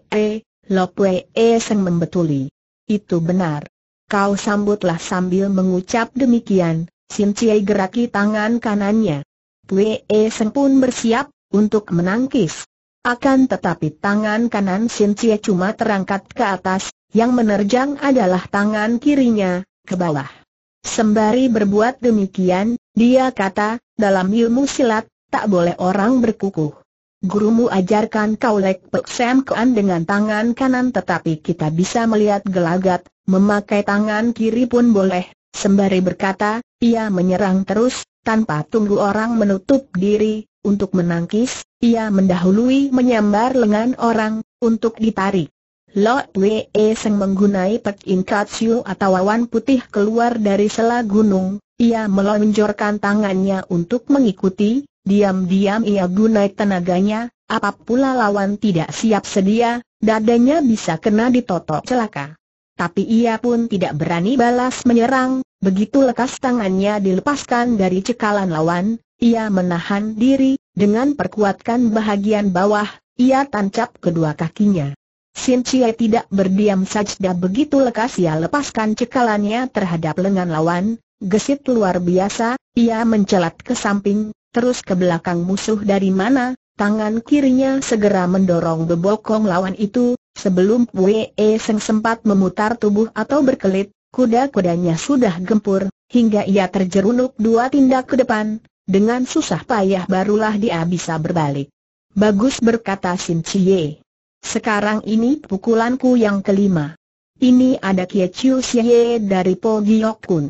Lo E Seng membetuli. Itu benar. Kau sambutlah sambil mengucap demikian, Sim Chie geraki tangan kanannya. Pue E Seng pun bersiap, untuk menangkis. Akan tetapi tangan kanan Sim Chie cuma terangkat ke atas, yang menerjang adalah tangan kirinya, ke bawah. Sembari berbuat demikian, dia kata, dalam ilmu silat, tak boleh orang berkukuh. Gurumu ajarkan kau lek sem kean dengan tangan kanan tetapi kita bisa melihat gelagat, memakai tangan kiri pun boleh. Sembari berkata, ia menyerang terus, tanpa tunggu orang menutup diri, untuk menangkis, ia mendahului menyambar lengan orang, untuk ditarik. Lo Wee e Seng menggunai Pek In Katsu atau awan putih keluar dari sela gunung, ia melonjorkan tangannya untuk mengikuti, diam-diam ia gunai tenaganya, apapula lawan tidak siap sedia, dadanya bisa kena ditotok celaka. Tapi ia pun tidak berani balas menyerang, begitu lekas tangannya dilepaskan dari cekalan lawan, ia menahan diri, dengan perkuatkan bahagian bawah, ia tancap kedua kakinya. Sin Chie tidak berdiam saja begitu lekas ia lepaskan cekalannya terhadap lengan lawan, gesit luar biasa, ia mencelat ke samping, terus ke belakang musuh dari mana, tangan kirinya segera mendorong bebokong lawan itu, sebelum Wei Seng sempat memutar tubuh atau berkelit, kuda-kudanya sudah gempur, hingga ia terjerunuk dua tindak ke depan, dengan susah payah barulah dia bisa berbalik. Bagus berkata Sin Chie. Sekarang ini pukulanku yang kelima. Ini ada Kie Chiu Xie dari Po Giok Kun.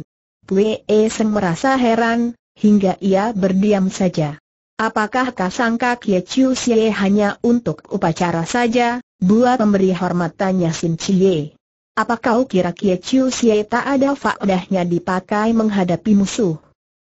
Wei e Seng merasa heran, hingga ia berdiam saja. Apakah kasangka Kie Chiu Xie hanya untuk upacara saja, buat memberi hormat tanya Sin Chie. Apa kau kira Kie Chiu Xie tak ada faedahnya dipakai menghadapi musuh?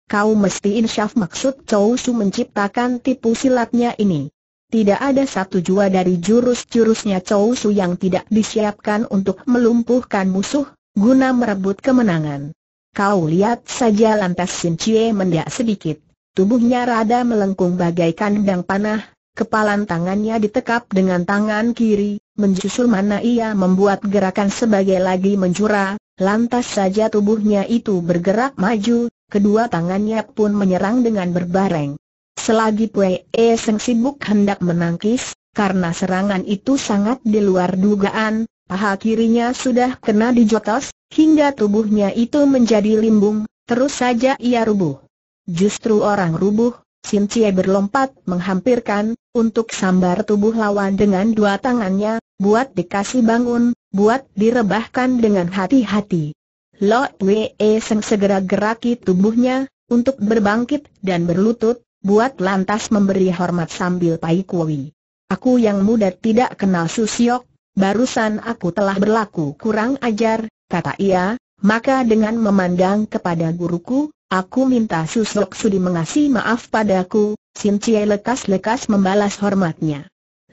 Kau mesti insyaf maksud Chou Su menciptakan tipu silatnya ini. Tidak ada satu jua dari jurus-jurusnya Chou Su yang tidak disiapkan untuk melumpuhkan musuh, guna merebut kemenangan. Kau lihat saja lantas Sin Chie mendak sedikit. Tubuhnya rada melengkung bagaikan kandang panah, kepalan tangannya ditekap dengan tangan kiri, menjusul mana ia membuat gerakan sebagai lagi menjura, lantas saja tubuhnya itu bergerak maju, kedua tangannya pun menyerang dengan berbareng. Selagi Pue e Seng sibuk hendak menangkis, karena serangan itu sangat di luar dugaan, paha kirinya sudah kena dijotos, hingga tubuhnya itu menjadi limbung, terus saja ia rubuh. Justru orang rubuh, Sin Cie berlompat menghampirkan, untuk sambar tubuh lawan dengan dua tangannya, buat dikasih bangun, buat direbahkan dengan hati-hati. Lo Wei e Seng segera geraki tubuhnya, untuk berbangkit dan berlutut, buat lantas memberi hormat sambil Pai Kui. Aku yang muda tidak kenal Susiok, barusan aku telah berlaku kurang ajar, kata ia, maka dengan memandang kepada guruku, aku minta Susiok sudi mengasih maaf padaku, Sin Cie lekas-lekas membalas hormatnya.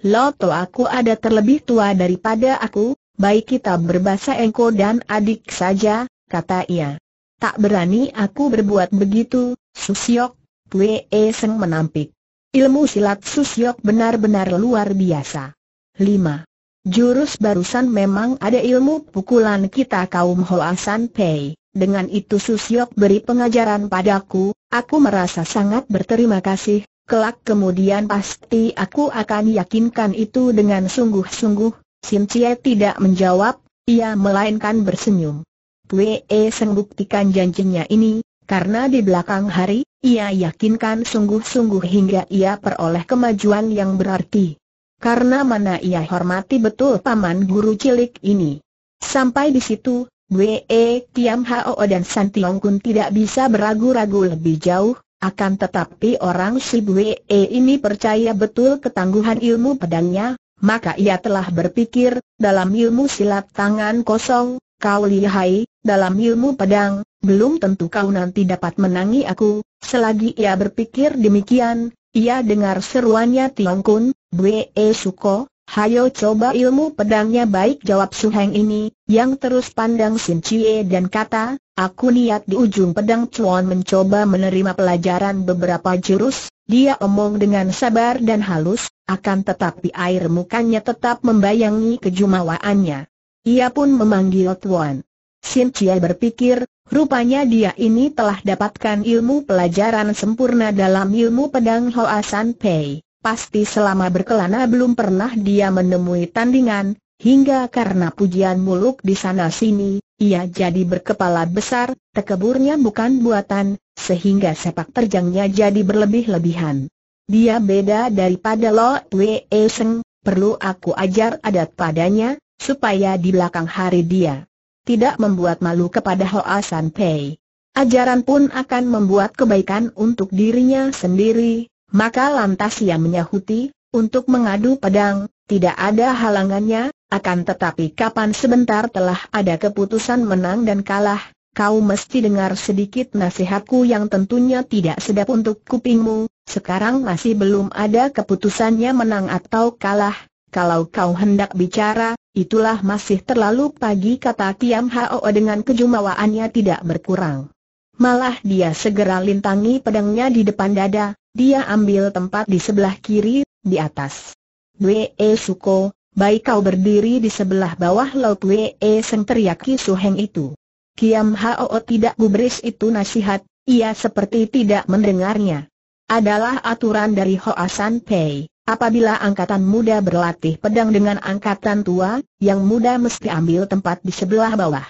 Loto aku ada terlebih tua daripada aku, baik kita berbahasa engko dan adik saja, kata ia. Tak berani aku berbuat begitu, Susiok, Pue e Seng menampik. Ilmu silat Susyok benar-benar luar biasa. 5. Jurus barusan memang ada ilmu pukulan kita kaum Hoasan Pei. Dengan itu Susyok beri pengajaran padaku, aku merasa sangat berterima kasih. Kelak kemudian pasti aku akan yakinkan itu dengan sungguh-sungguh. Sim Cie tidak menjawab, ia melainkan bersenyum. Pue E Seng buktikan janjinya ini, karena di belakang hari, ia yakinkan sungguh-sungguh hingga ia peroleh kemajuan yang berarti. Karena mana ia hormati betul paman guru cilik ini. Sampai di situ, Wee Tiam Hao dan San Tiong Kun tidak bisa beragu-ragu lebih jauh, akan tetapi orang si Wee ini percaya betul ketangguhan ilmu pedangnya, maka ia telah berpikir, dalam ilmu silat tangan kosong, kau lihai, dalam ilmu pedang, belum tentu kau nanti dapat menangi aku, Selagi ia berpikir demikian, ia dengar seruannya Tiong Kun, Bwe Suko, hayo coba ilmu pedangnya baik jawab Su Suheng ini, yang terus pandang Sin Chie dan kata, aku niat di ujung pedang Chuan mencoba menerima pelajaran beberapa jurus, dia omong dengan sabar dan halus, akan tetapi air mukanya tetap membayangi kejumawaannya. Ia pun memanggil Tuan. Sim Cia berpikir, rupanya dia ini telah dapatkan ilmu pelajaran sempurna dalam ilmu pedang Hoa San Pei. Pasti selama berkelana belum pernah dia menemui tandingan, hingga karena pujian muluk di sana-sini, ia jadi berkepala besar, tekeburnya bukan buatan, sehingga sepak terjangnya jadi berlebih-lebihan. Dia beda daripada Lo Wei Seng, perlu aku ajar adat padanya, supaya di belakang hari dia tidak membuat malu kepada Hoa San Pei. Ajaran pun akan membuat kebaikan untuk dirinya sendiri, maka lantas ia menyahuti, untuk mengadu pedang, tidak ada halangannya, akan tetapi kapan sebentar telah ada keputusan menang dan kalah, kau mesti dengar sedikit nasihatku yang tentunya tidak sedap untuk kupingmu, sekarang masih belum ada keputusannya menang atau kalah, kalau kau hendak bicara, Itulah masih terlalu pagi kata Tiam Hao dengan kejumawaannya tidak berkurang. Malah dia segera lintangi pedangnya di depan dada, dia ambil tempat di sebelah kiri, di atas. Wee Suko, baik kau berdiri di sebelah bawah laut Wee Seng teriaki Suheng itu. Tiam Hao tidak gubris itu nasihat, ia seperti tidak mendengarnya. Adalah aturan dari Hoa San Pei. Apabila angkatan muda berlatih pedang dengan angkatan tua, yang muda mesti ambil tempat di sebelah bawah.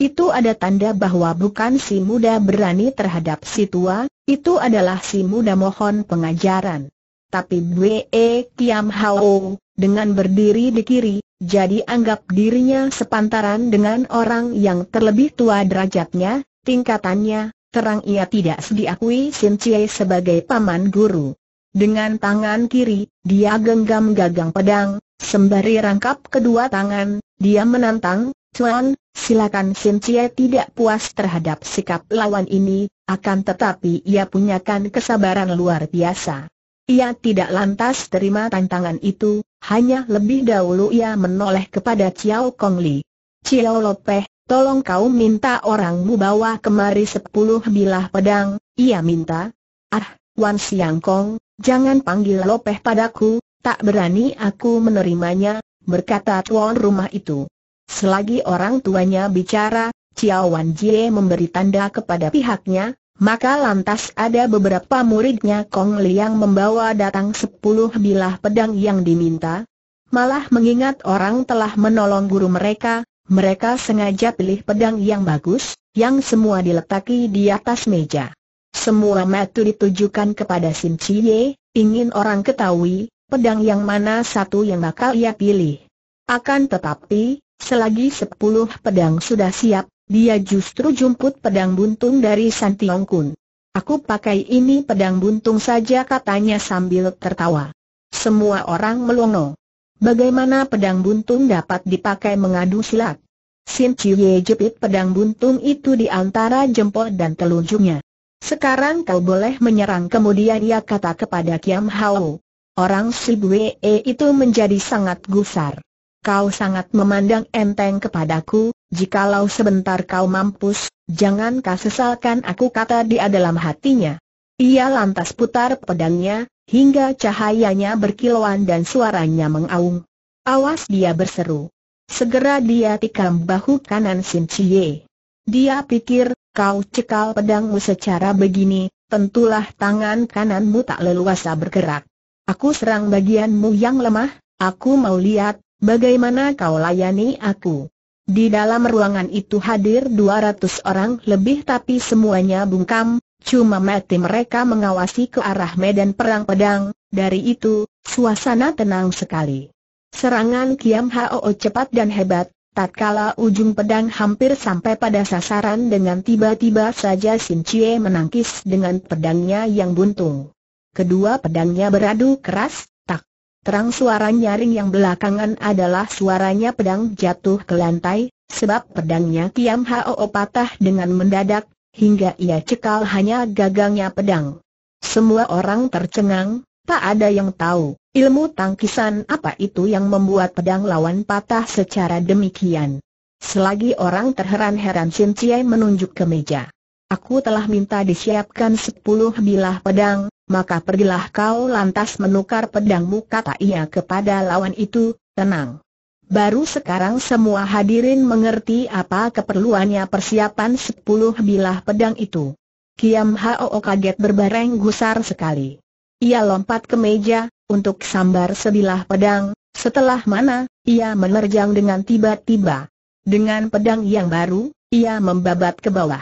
Itu ada tanda bahwa bukan si muda berani terhadap si tua, itu adalah si muda mohon pengajaran. Tapi Bwe e Kiam Hao, dengan berdiri di kiri, jadi anggap dirinya sepantaran dengan orang yang terlebih tua derajatnya, tingkatannya, terang ia tidak sediakui Sin Chie sebagai paman guru. Dengan tangan kiri, dia genggam gagang pedang, sembari rangkap kedua tangan, dia menantang, Cuan, silakan Sin Cie tidak puas terhadap sikap lawan ini, akan tetapi ia punyakan kesabaran luar biasa. Ia tidak lantas terima tantangan itu, hanya lebih dahulu ia menoleh kepada Chiao Kong Li. Chiao Lopeh, tolong kau minta orangmu bawa kemari sepuluh bilah pedang, ia minta. Ah, Wan Siang Kong, Jangan panggil lopeh padaku, tak berani aku menerimanya, berkata tuan rumah itu. Selagi orang tuanya bicara, Ciawan Jie memberi tanda kepada pihaknya, maka lantas ada beberapa muridnya Kong Liang membawa datang sepuluh bilah pedang yang diminta. Malah mengingat orang telah menolong guru mereka, mereka sengaja pilih pedang yang bagus, yang semua diletaki di atas meja. Semua mata ditujukan kepada Sim Cie, ingin orang ketahui, pedang yang mana satu yang bakal ia pilih. Akan tetapi, selagi sepuluh pedang sudah siap, dia justru jumput pedang buntung dari San Tiong Kun. Aku pakai ini pedang buntung saja katanya sambil tertawa. Semua orang melongo. Bagaimana pedang buntung dapat dipakai mengadu silat? Sin Cie jepit pedang buntung itu di antara jempol dan telunjuknya. Sekarang kau boleh menyerang kemudian ia kata kepada Kiam Hao. Orang Si Bwee itu menjadi sangat gusar. Kau sangat memandang enteng kepadaku, jikalau sebentar kau mampus, jangan kau sesalkan aku kata dia dalam hatinya. Ia lantas putar pedangnya, hingga cahayanya berkilauan dan suaranya mengaung. Awas dia berseru. Segera dia tikam bahu kanan Sin Chie. Dia pikir, Kau cekal pedangmu secara begini, tentulah tangan kananmu tak leluasa bergerak. Aku serang bagianmu yang lemah, aku mau lihat, bagaimana kau layani aku. Di dalam ruangan itu hadir 200 orang lebih tapi semuanya bungkam, cuma mati mereka mengawasi ke arah medan perang pedang, dari itu, suasana tenang sekali. Serangan Kiam Hao cepat dan hebat, Tatkala ujung pedang hampir sampai pada sasaran dengan tiba-tiba saja Sin Chie menangkis dengan pedangnya yang buntung. Kedua pedangnya beradu keras, tak. Terang suara nyaring yang belakangan adalah suaranya pedang jatuh ke lantai, sebab pedangnya Kiam Hao patah dengan mendadak, hingga ia cekal hanya gagangnya pedang. Semua orang tercengang, Tak ada yang tahu, ilmu tangkisan apa itu yang membuat pedang lawan patah secara demikian. Selagi orang terheran-heran Sin Ciai menunjuk ke meja. Aku telah minta disiapkan sepuluh bilah pedang, maka pergilah kau lantas menukar pedangmu kata ia kepada lawan itu, tenang. Baru sekarang semua hadirin mengerti apa keperluannya persiapan sepuluh bilah pedang itu. Kiam Hao kaget berbareng gusar sekali. Ia lompat ke meja, untuk sambar sebilah pedang, setelah mana, ia menerjang dengan tiba-tiba. Dengan pedang yang baru, ia membabat ke bawah.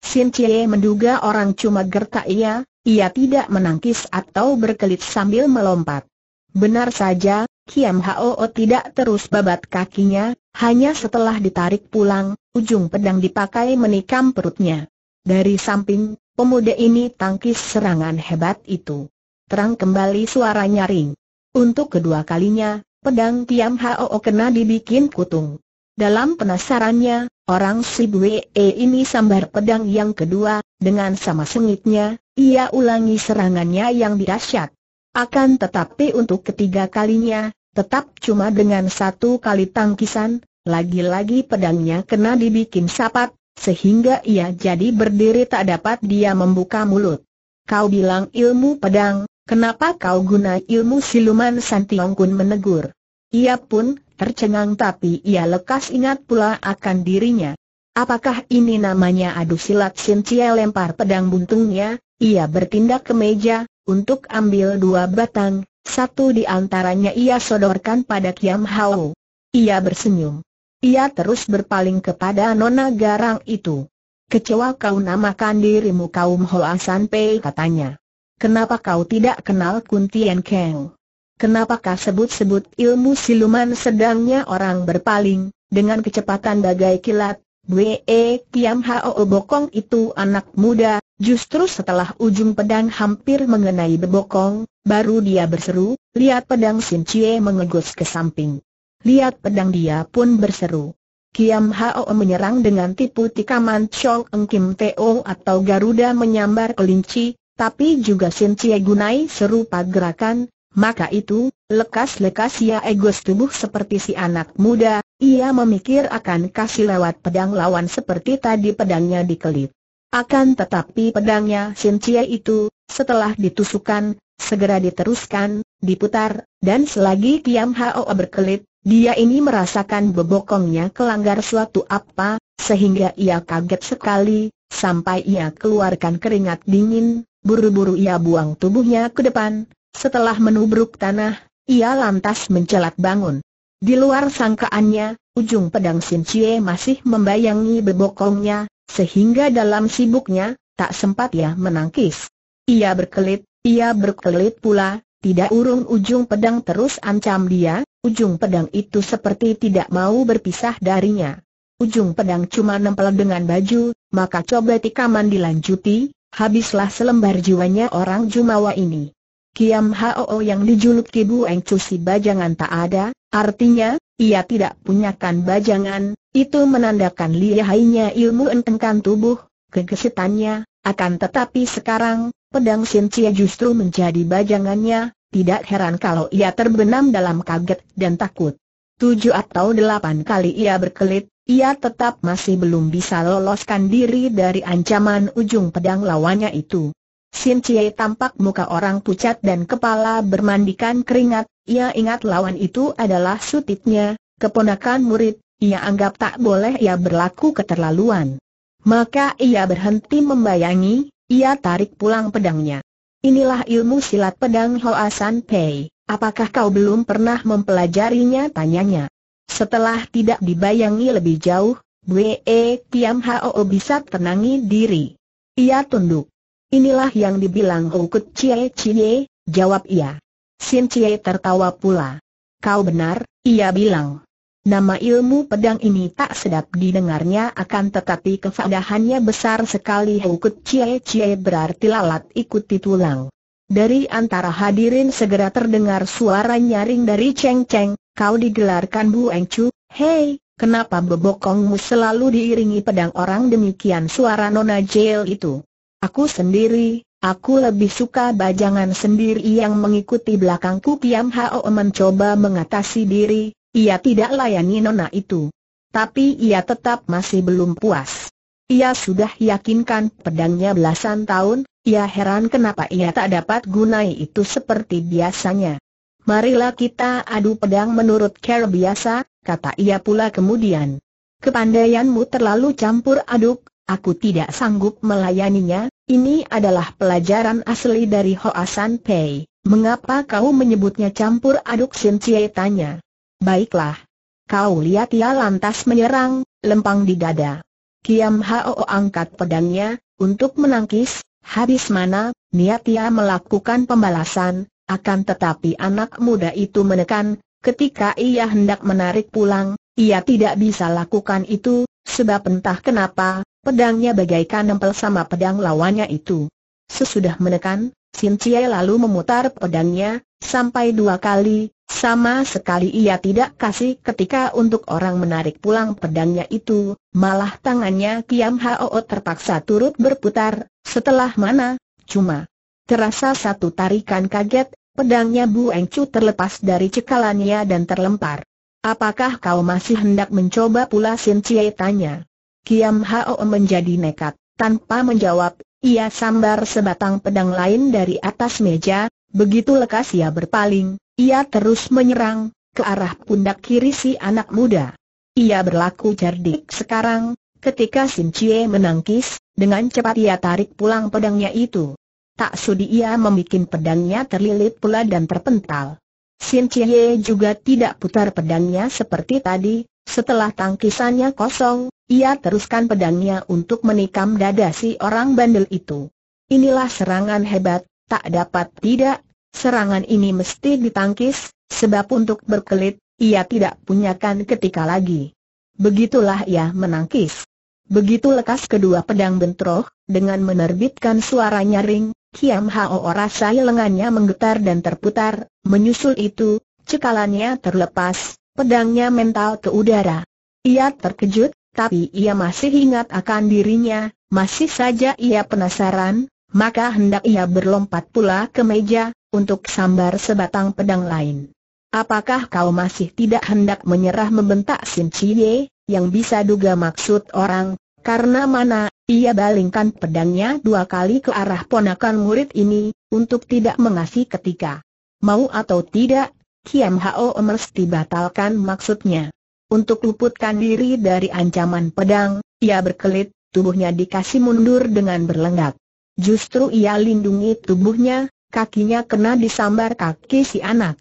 Sin Cie menduga orang cuma gertak ia, ia tidak menangkis atau berkelit sambil melompat. Benar saja, Kiam Hao tidak terus babat kakinya, hanya setelah ditarik pulang, ujung pedang dipakai menikam perutnya. Dari samping, pemuda ini tangkis serangan hebat itu terang kembali suara nyaring. Untuk kedua kalinya, pedang Tiam Hao kena dibikin kutung. Dalam penasarannya, orang si e ini sambar pedang yang kedua, dengan sama sengitnya, ia ulangi serangannya yang dirasyat. Akan tetapi untuk ketiga kalinya, tetap cuma dengan satu kali tangkisan, lagi-lagi pedangnya kena dibikin sapat, sehingga ia jadi berdiri tak dapat dia membuka mulut. Kau bilang ilmu pedang, Kenapa kau guna ilmu siluman San Tiong Kun menegur? Ia pun tercengang tapi ia lekas ingat pula akan dirinya. Apakah ini namanya adu silat Sin lempar pedang buntungnya? Ia bertindak ke meja, untuk ambil dua batang, satu di antaranya ia sodorkan pada Kiam Hao. Ia bersenyum. Ia terus berpaling kepada nona garang itu. Kecewa kau namakan dirimu kaum San Pei katanya. Kenapa kau tidak kenal Kun Tien Keng? Kenapakah sebut-sebut ilmu siluman sedangnya orang berpaling, dengan kecepatan bagai kilat, Wee Kiam Hao Bokong itu anak muda, justru setelah ujung pedang hampir mengenai Bebokong, baru dia berseru, lihat pedang Sin Chie mengegus ke samping. Lihat pedang dia pun berseru. Kiam Hao menyerang dengan tipu tikaman Chong Eng Kim Teo atau Garuda menyambar kelinci, tapi juga Sin Cie gunai serupa gerakan, maka itu, lekas-lekas ia egos tubuh seperti si anak muda, ia memikir akan kasih lewat pedang lawan seperti tadi pedangnya dikelit. Akan tetapi pedangnya Sin Cie itu, setelah ditusukan, segera diteruskan, diputar, dan selagi Kiam Hao berkelit, dia ini merasakan bebokongnya kelanggar suatu apa, sehingga ia kaget sekali, sampai ia keluarkan keringat dingin, Buru-buru ia buang tubuhnya ke depan, setelah menubruk tanah, ia lantas mencelat bangun. Di luar sangkaannya, ujung pedang Sin Cie masih membayangi bebokongnya, sehingga dalam sibuknya, tak sempat ia menangkis. Ia berkelit, ia berkelit pula, tidak urung ujung pedang terus ancam dia, ujung pedang itu seperti tidak mau berpisah darinya. Ujung pedang cuma nempel dengan baju, maka coba tikaman dilanjuti, habislah selembar jiwanya orang Jumawa ini. Kiam Hao yang dijuluki Bu Eng Cusi bajangan tak ada, artinya, ia tidak punyakan bajangan, itu menandakan lihainya ilmu entengkan tubuh, kegesitannya, akan tetapi sekarang, pedang Sin Cie justru menjadi bajangannya, tidak heran kalau ia terbenam dalam kaget dan takut. Tujuh atau delapan kali ia berkelit, ia tetap masih belum bisa loloskan diri dari ancaman ujung pedang lawannya itu. Sin Chie tampak muka orang pucat dan kepala bermandikan keringat, ia ingat lawan itu adalah sutitnya, keponakan murid, ia anggap tak boleh ia berlaku keterlaluan. Maka ia berhenti membayangi, ia tarik pulang pedangnya. Inilah ilmu silat pedang Hoa San Pei, apakah kau belum pernah mempelajarinya tanyanya. Setelah tidak dibayangi lebih jauh, Wee Tiam Hao bisa tenangi diri. Ia tunduk. Inilah yang dibilang Hukut Cie Cie, jawab ia. Sin Cie tertawa pula. Kau benar, ia bilang. Nama ilmu pedang ini tak sedap didengarnya akan tetapi kefadahannya besar sekali Hukut Cie Cie berarti lalat ikuti tulang. Dari antara hadirin segera terdengar suara nyaring dari Cheng Cheng, kau digelarkan Bu Eng Chu, hei, kenapa bebokongmu selalu diiringi pedang orang demikian suara Nona Jail itu? Aku sendiri, Aku lebih suka bajangan sendiri yang mengikuti belakangku Piam Hao mencoba mengatasi diri, ia tidak layani nona itu. Tapi ia tetap masih belum puas. Ia sudah yakinkan pedangnya belasan tahun, ia heran kenapa ia tak dapat gunai itu seperti biasanya. Marilah kita adu pedang menurut cara biasa, kata ia pula kemudian. Kepandaianmu terlalu campur aduk, aku tidak sanggup melayaninya, ini adalah pelajaran asli dari Hoasan Pei. Mengapa kau menyebutnya campur aduk Sin Chie tanya. Baiklah. Kau lihat ia lantas menyerang, lempang di dada. Kiam Hao angkat pedangnya, untuk menangkis, Habis mana, niat ia melakukan pembalasan, akan tetapi anak muda itu menekan, ketika ia hendak menarik pulang, ia tidak bisa lakukan itu, sebab entah kenapa, pedangnya bagaikan nempel sama pedang lawannya itu. Sesudah menekan, Sin Cie lalu memutar pedangnya, sampai dua kali, sama sekali ia tidak kasih ketika untuk orang menarik pulang pedangnya itu, malah tangannya Kiam Hao terpaksa turut berputar, setelah mana, cuma terasa satu tarikan kaget, pedangnya Bu Chu terlepas dari cekalannya dan terlempar. Apakah kau masih hendak mencoba pula Sin Cie tanya. Kiam Hao menjadi nekat, tanpa menjawab, ia sambar sebatang pedang lain dari atas meja, begitu lekas ia berpaling, ia terus menyerang, ke arah pundak kiri si anak muda. Ia berlaku cerdik sekarang, ketika Sin Chie menangkis, dengan cepat ia tarik pulang pedangnya itu. Tak sudi ia membuat pedangnya terlilit pula dan terpental. Sin Chie juga tidak putar pedangnya seperti tadi, setelah tangkisannya kosong, ia teruskan pedangnya untuk menikam dada si orang bandel itu. Inilah serangan hebat, tak dapat tidak, serangan ini mesti ditangkis, sebab untuk berkelit, ia tidak punyakan ketika lagi. Begitulah ia menangkis. Begitu lekas kedua pedang bentroh, dengan menerbitkan suara nyaring, Kiam Hao rasai lengannya menggetar dan terputar, menyusul itu, cekalannya terlepas, pedangnya mental ke udara. Ia terkejut, tapi ia masih ingat akan dirinya, masih saja ia penasaran, maka hendak ia berlompat pula ke meja, untuk sambar sebatang pedang lain. Apakah kau masih tidak hendak menyerah membentak Sim Cie, yang bisa duga maksud orang, karena mana, ia balingkan pedangnya dua kali ke arah ponakan murid ini, untuk tidak mengasih ketika. Mau atau tidak, Kiam Hao mesti batalkan maksudnya. Untuk luputkan diri dari ancaman pedang, ia berkelit, tubuhnya dikasih mundur dengan berlenggak. Justru ia lindungi tubuhnya, kakinya kena disambar kaki si anak.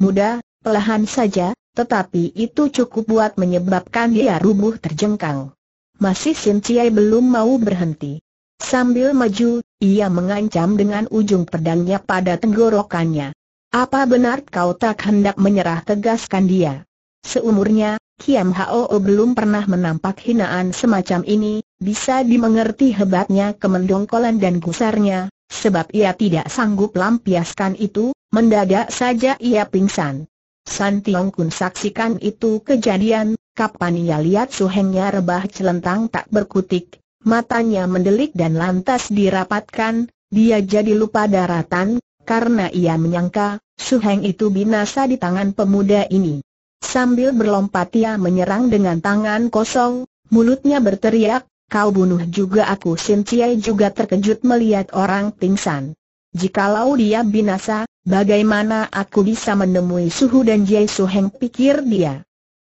Muda, pelahan saja, tetapi itu cukup buat menyebabkan dia rubuh terjengkang. Masih Sin Ciai belum mau berhenti. Sambil maju, ia mengancam dengan ujung pedangnya pada tenggorokannya. Apa benar kau tak hendak menyerah tegaskan dia? Seumurnya, Kiam Hao belum pernah menampak hinaan semacam ini, bisa dimengerti hebatnya kemendongkolan dan gusarnya, sebab ia tidak sanggup lampiaskan itu, mendadak saja ia pingsan. San Tiong Kun saksikan itu kejadian, kapan ia lihat suhengnya rebah celentang tak berkutik, matanya mendelik dan lantas dirapatkan, dia jadi lupa daratan, karena ia menyangka, Su Heng itu binasa di tangan pemuda ini. Sambil berlompat ia menyerang dengan tangan kosong, mulutnya berteriak, kau bunuh juga aku Sin Chiai juga terkejut melihat orang pingsan. Jikalau dia binasa, bagaimana aku bisa menemui Suhu dan Jai Su Heng pikir dia.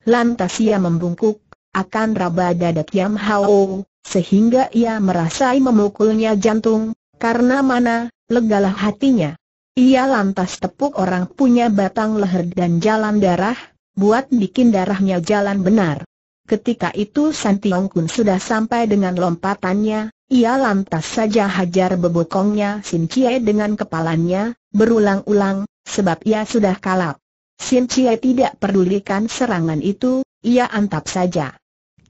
Lantas ia membungkuk, akan raba dada yam Hao, sehingga ia merasai memukulnya jantung, karena mana, legalah hatinya. Ia lantas tepuk orang punya batang leher dan jalan darah, buat bikin darahnya jalan benar. Ketika itu San Tiong Kun sudah sampai dengan lompatannya, ia lantas saja hajar bebokongnya Sin Chie dengan kepalanya, berulang-ulang, sebab ia sudah kalap. Sin Chie tidak pedulikan serangan itu, ia antap saja.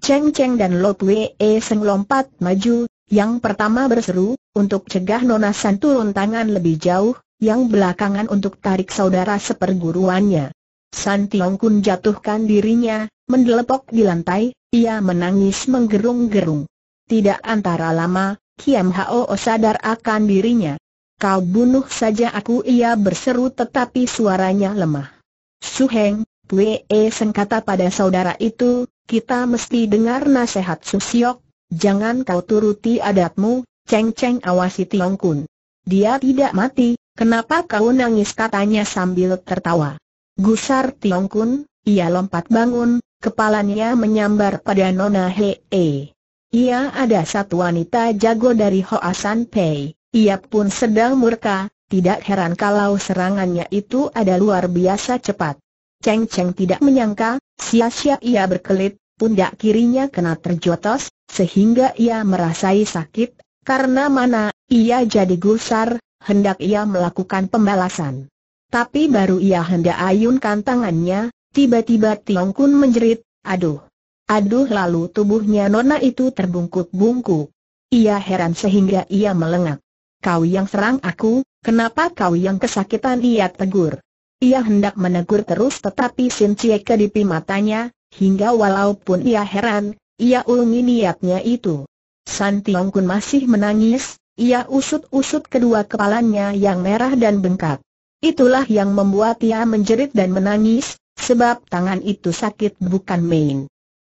Cheng Cheng dan Lo Pue E Seng lompat maju, yang pertama berseru, untuk cegah Nona San turun tangan lebih jauh, yang belakangan untuk tarik saudara seperguruannya. San Tiong Kun jatuhkan dirinya, mendelepok di lantai, ia menangis menggerung-gerung. Tidak antara lama, Kiam Hao sadar akan dirinya. Kau bunuh saja aku ia berseru tetapi suaranya lemah. Su Suheng, Pue e Seng kata pada saudara itu, kita mesti dengar nasihat Su Siok, jangan kau turuti adatmu, Ceng Ceng awasi Tiong Kun. Dia tidak mati, Kenapa kau nangis katanya sambil tertawa. Gusar Tiong Kun, ia lompat bangun, kepalanya menyambar pada Nona Hee. Ia ada satu wanita jago dari Hoasan Pei, ia pun sedang murka, tidak heran kalau serangannya itu ada luar biasa cepat. Cheng Cheng tidak menyangka, sia-sia ia berkelit, pundak kirinya kena terjotos, sehingga ia merasai sakit, karena mana, ia jadi gusar, hendak ia melakukan pembalasan. Tapi baru ia hendak ayunkan tangannya, tiba-tiba Tiong Kun menjerit, aduh. Aduh lalu tubuhnya Nona itu terbungkuk-bungkuk. Ia heran sehingga ia melengak. Kau yang serang aku, kenapa kau yang kesakitan ia tegur. Ia hendak menegur terus tetapi Sin Cie kedipi matanya, hingga walaupun ia heran, ia ulungi niatnya itu. San Tiong Kun masih menangis, ia usut-usut kedua kepalanya yang merah dan bengkak. Itulah yang membuat ia menjerit dan menangis, sebab tangan itu sakit bukan main.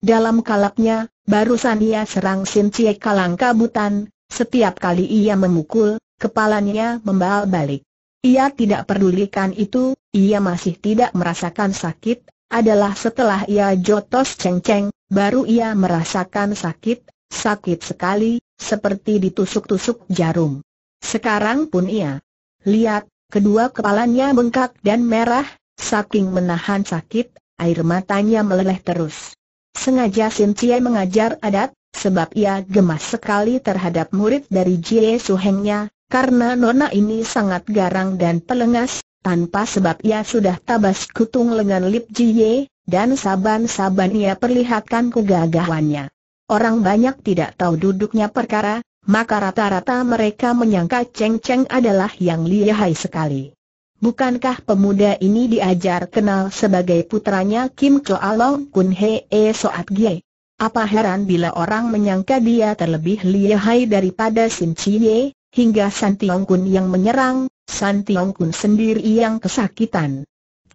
Dalam kalapnya, barusan ia serang Sin Cie kalang kabutan, setiap kali ia memukul, kepalanya membal balik. Ia tidak pedulikan itu, ia masih tidak merasakan sakit, adalah setelah ia jotos ceng-ceng, baru ia merasakan sakit, Sakit sekali, seperti ditusuk-tusuk jarum. Sekarang pun ia. Lihat, kedua kepalanya bengkak dan merah, saking menahan sakit, air matanya meleleh terus. Sengaja Sin Cie mengajar adat, sebab ia gemas sekali terhadap murid dari Jie Suhengnya, karena nona ini sangat garang dan pelengas, tanpa sebab ia sudah tabas kutung lengan Lip Jie, dan saban-saban ia perlihatkan kegagahannya. Orang banyak tidak tahu duduknya perkara, maka rata-rata mereka menyangka Cheng Cheng adalah yang lihai sekali. Bukankah pemuda ini diajar kenal sebagai putranya Kim Cho-along, Kun Hee Soat gye Apa heran bila orang menyangka dia terlebih lihai daripada Sim Chie, hingga San Tiong Kun yang menyerang, San Tiong Kun sendiri yang kesakitan.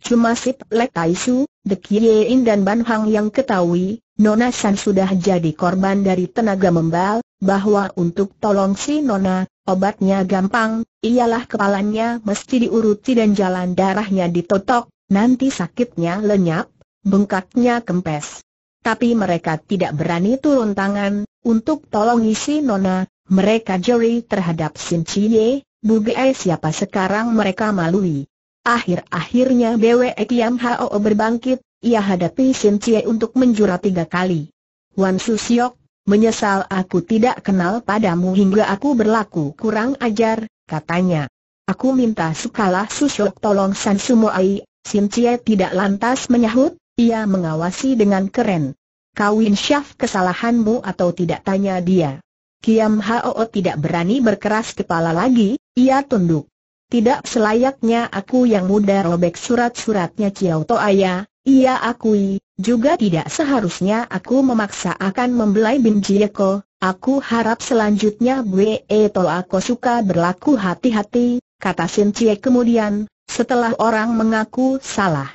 Cuma Sip Lek Tai Su, Ye In dan Ban Hang yang ketahui, Nona San sudah jadi korban dari tenaga membal, bahwa untuk tolong si Nona, obatnya gampang, ialah kepalanya mesti diuruti dan jalan darahnya ditotok, nanti sakitnya lenyap, bengkaknya kempes. Tapi mereka tidak berani turun tangan, untuk tolong si Nona, mereka jeli terhadap Sin Chie, Bugai siapa sekarang mereka malui. Akhir-akhirnya Bwe Kiam Hao berbangkit, ia hadapi Sin Cie untuk menjura tiga kali. Wan Susiok, menyesal aku tidak kenal padamu hingga aku berlaku kurang ajar, katanya. Aku minta sukalah Susiok tolong San Sumoai, Sin Cie tidak lantas menyahut, ia mengawasi dengan keren. Kau insyaf kesalahanmu atau tidak tanya dia. Kiam Hao tidak berani berkeras kepala lagi, ia tunduk. Tidak selayaknya aku yang muda robek surat-suratnya Ciao Toaya, ia akui, juga tidak seharusnya aku memaksa akan membelai Bin Jieko, aku harap selanjutnya Bwe To Ako suka berlaku hati-hati, kata Sin Cie kemudian, setelah orang mengaku salah.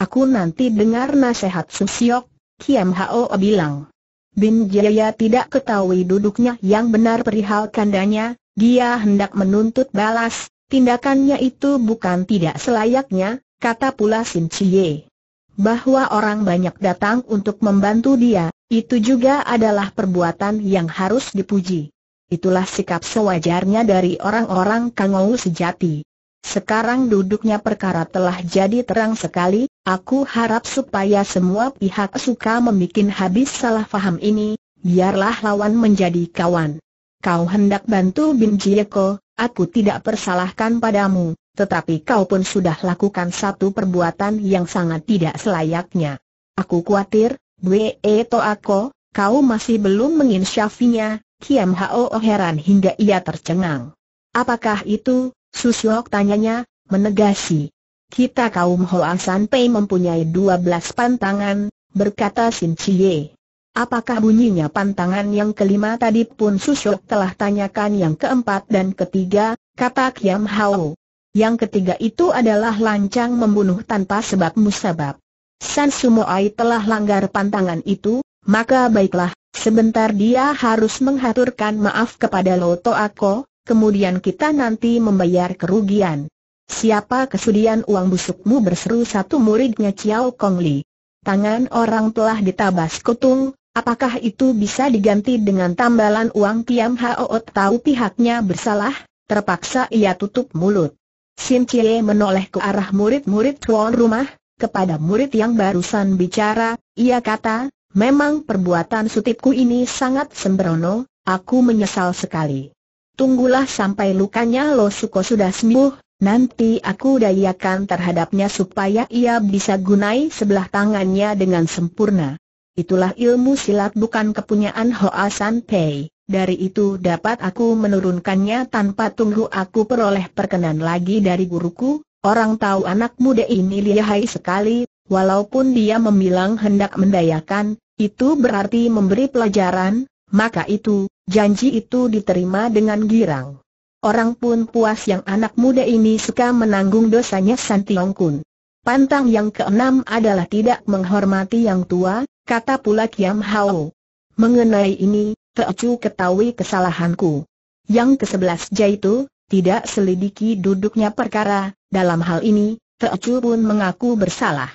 Aku nanti dengar nasihat Susiok, Kiam Hao bilang. Bin Jaya tidak ketahui duduknya yang benar perihal kandanya, dia hendak menuntut balas, tindakannya itu bukan tidak selayaknya, kata pula Sin Cie bahwa orang banyak datang untuk membantu dia, itu juga adalah perbuatan yang harus dipuji. Itulah sikap sewajarnya dari orang-orang Kangou sejati. Sekarang duduknya perkara telah jadi terang sekali, aku harap supaya semua pihak suka membuat habis salah faham ini, biarlah lawan menjadi kawan. Kau hendak bantu Bin Jieko, aku tidak persalahkan padamu, tetapi kau pun sudah lakukan satu perbuatan yang sangat tidak selayaknya. Aku khawatir, Bwe To Ako, kau masih belum menginsyafinya, Kiam Hao heran hingga ia tercengang. Apakah itu, tanya tanyanya, menegasi. Kita kaum Hoa Pei mempunyai dua belas pantangan, berkata Sin Chie. Apakah bunyinya pantangan yang kelima tadi pun Susuok telah tanyakan yang keempat dan ketiga, kata Kiam Hao. Yang ketiga itu adalah lancang membunuh tanpa sebab musabab. San Sumoai telah langgar pantangan itu, maka baiklah, sebentar dia harus menghaturkan maaf kepada Loto Ako, kemudian kita nanti membayar kerugian. Siapa kesudian uang busukmu berseru satu muridnya Chiao Kong Li. Tangan orang telah ditabas kutung, apakah itu bisa diganti dengan tambalan uang Kiam Hao tahu pihaknya bersalah, terpaksa ia tutup mulut. Sim Cie menoleh ke arah murid-murid tuan rumah, kepada murid yang barusan bicara, ia kata, memang perbuatan sutipku ini sangat sembrono, aku menyesal sekali. Tunggulah sampai lukanya Lo Suko sudah sembuh, nanti aku dayakan terhadapnya supaya ia bisa gunai sebelah tangannya dengan sempurna. Itulah ilmu silat bukan kepunyaan Hoa San Pei dari itu dapat aku menurunkannya tanpa tunggu aku peroleh perkenan lagi dari guruku, orang tahu anak muda ini lihai sekali, walaupun dia membilang hendak mendayakan, itu berarti memberi pelajaran, maka itu, janji itu diterima dengan girang. Orang pun puas yang anak muda ini suka menanggung dosanya Santiong Kun. Pantang yang keenam adalah tidak menghormati yang tua, kata pula Kiam Hao. Mengenai ini, Teocu ketahui kesalahanku. Yang ke ke-11 jaitu, tidak selidiki duduknya perkara, dalam hal ini, Teocu pun mengaku bersalah.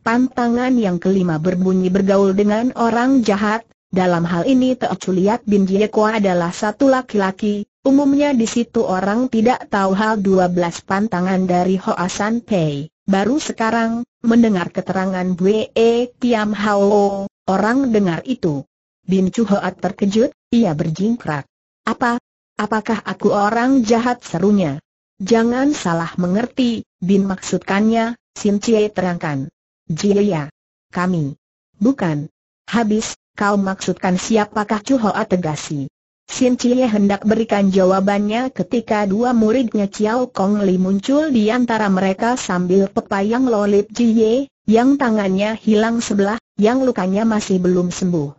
Pantangan yang kelima berbunyi bergaul dengan orang jahat, dalam hal ini Teocu lihat Bin Jieko adalah satu laki-laki, umumnya di situ orang tidak tahu hal 12 pantangan dari Hoasan Pei. Baru sekarang, mendengar keterangan Bwe Tiam Hao, orang dengar itu. Bin Chu terkejut, ia berjingkrak. Apa? Apakah aku orang jahat serunya? Jangan salah mengerti, Bin maksudkannya, Sin Cie terangkan. Jia, ya, kami. Bukan. Habis, kau maksudkan siapakah Chu Hoat tegasi? Sin Cie hendak berikan jawabannya ketika dua muridnya Chiao Kong Li muncul di antara mereka sambil pepayang lolip Jie, yang tangannya hilang sebelah, yang lukanya masih belum sembuh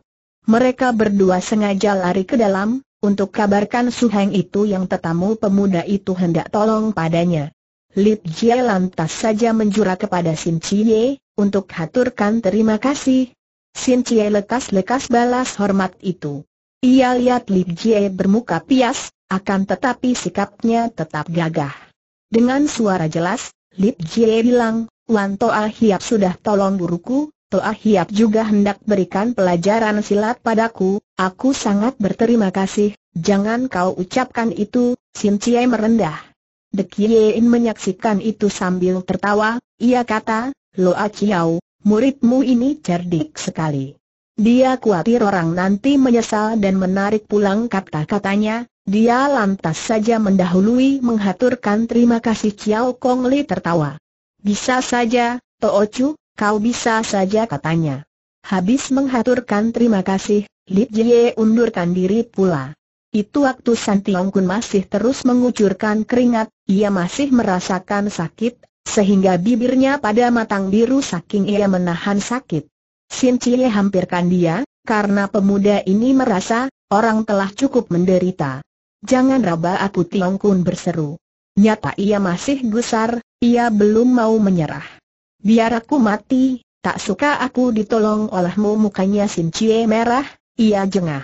mereka berdua sengaja lari ke dalam, untuk kabarkan Su itu yang tetamu pemuda itu hendak tolong padanya. Lip Jie lantas saja menjura kepada Sin Chie, untuk haturkan terima kasih. Sin Chie lekas-lekas balas hormat itu. Ia lihat Lip Jie bermuka pias, akan tetapi sikapnya tetap gagah. Dengan suara jelas, Lip Jie bilang, Wan Toa Hiap sudah tolong guruku, Toa Hiap juga hendak berikan pelajaran silat padaku, aku sangat berterima kasih, jangan kau ucapkan itu, Sin Cie merendah. Dek Yein menyaksikan itu sambil tertawa, ia kata, Lo Loa Chiao, muridmu ini cerdik sekali. Dia khawatir orang nanti menyesal dan menarik pulang kata-katanya, dia lantas saja mendahului menghaturkan terima kasih Chiao Kong Li tertawa. Bisa saja, Chu. Kau bisa saja katanya. Habis menghaturkan terima kasih, Li Jie undurkan diri pula. Itu waktu San Tiong Kun masih terus mengucurkan keringat, ia masih merasakan sakit, sehingga bibirnya pada matang biru saking ia menahan sakit. Sin Cie hampirkan dia, karena pemuda ini merasa, orang telah cukup menderita. Jangan raba aku Tiong Kun berseru. Nyata ia masih gusar, ia belum mau menyerah. Biar aku mati, tak suka aku ditolong olehmu mukanya Sin Cie merah, ia jengah.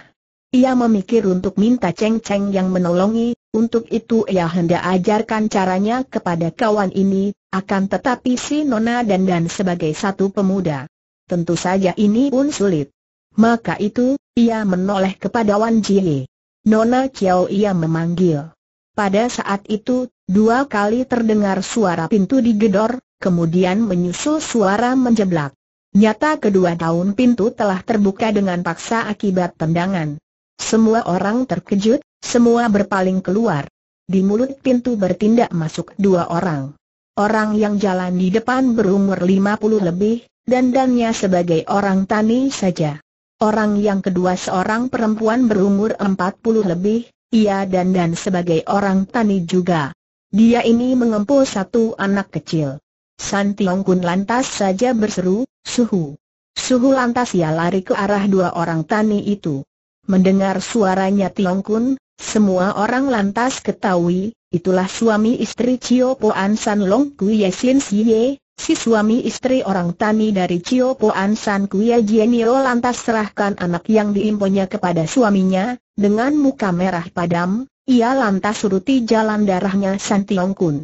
Ia memikir untuk minta Cheng Cheng yang menolongi, untuk itu ia hendak ajarkan caranya kepada kawan ini, akan tetapi si Nona dan dan sebagai satu pemuda. Tentu saja ini pun sulit. Maka itu, ia menoleh kepada Wan Jie. Nona Chiao ia memanggil. Pada saat itu, dua kali terdengar suara pintu digedor, kemudian menyusul suara menjeblak. Nyata kedua daun pintu telah terbuka dengan paksa akibat tendangan. Semua orang terkejut, semua berpaling keluar. Di mulut pintu bertindak masuk dua orang. Orang yang jalan di depan berumur 50 lebih, dandannya sebagai orang tani saja. Orang yang kedua seorang perempuan berumur 40 lebih, ia dandan sebagai orang tani juga. Dia ini mengempul satu anak kecil. San Tiong Kun lantas saja berseru, suhu. Suhu lantas ia lari ke arah dua orang tani itu. Mendengar suaranya Tiong Kun, semua orang lantas ketahui, itulah suami istri Cio Po An San Long Kuye Sin Siye, si suami istri orang tani dari Cio Po An San Kuye Jienio lantas serahkan anak yang diimponya kepada suaminya, dengan muka merah padam, ia lantas suruti jalan darahnya San Tiong Kun.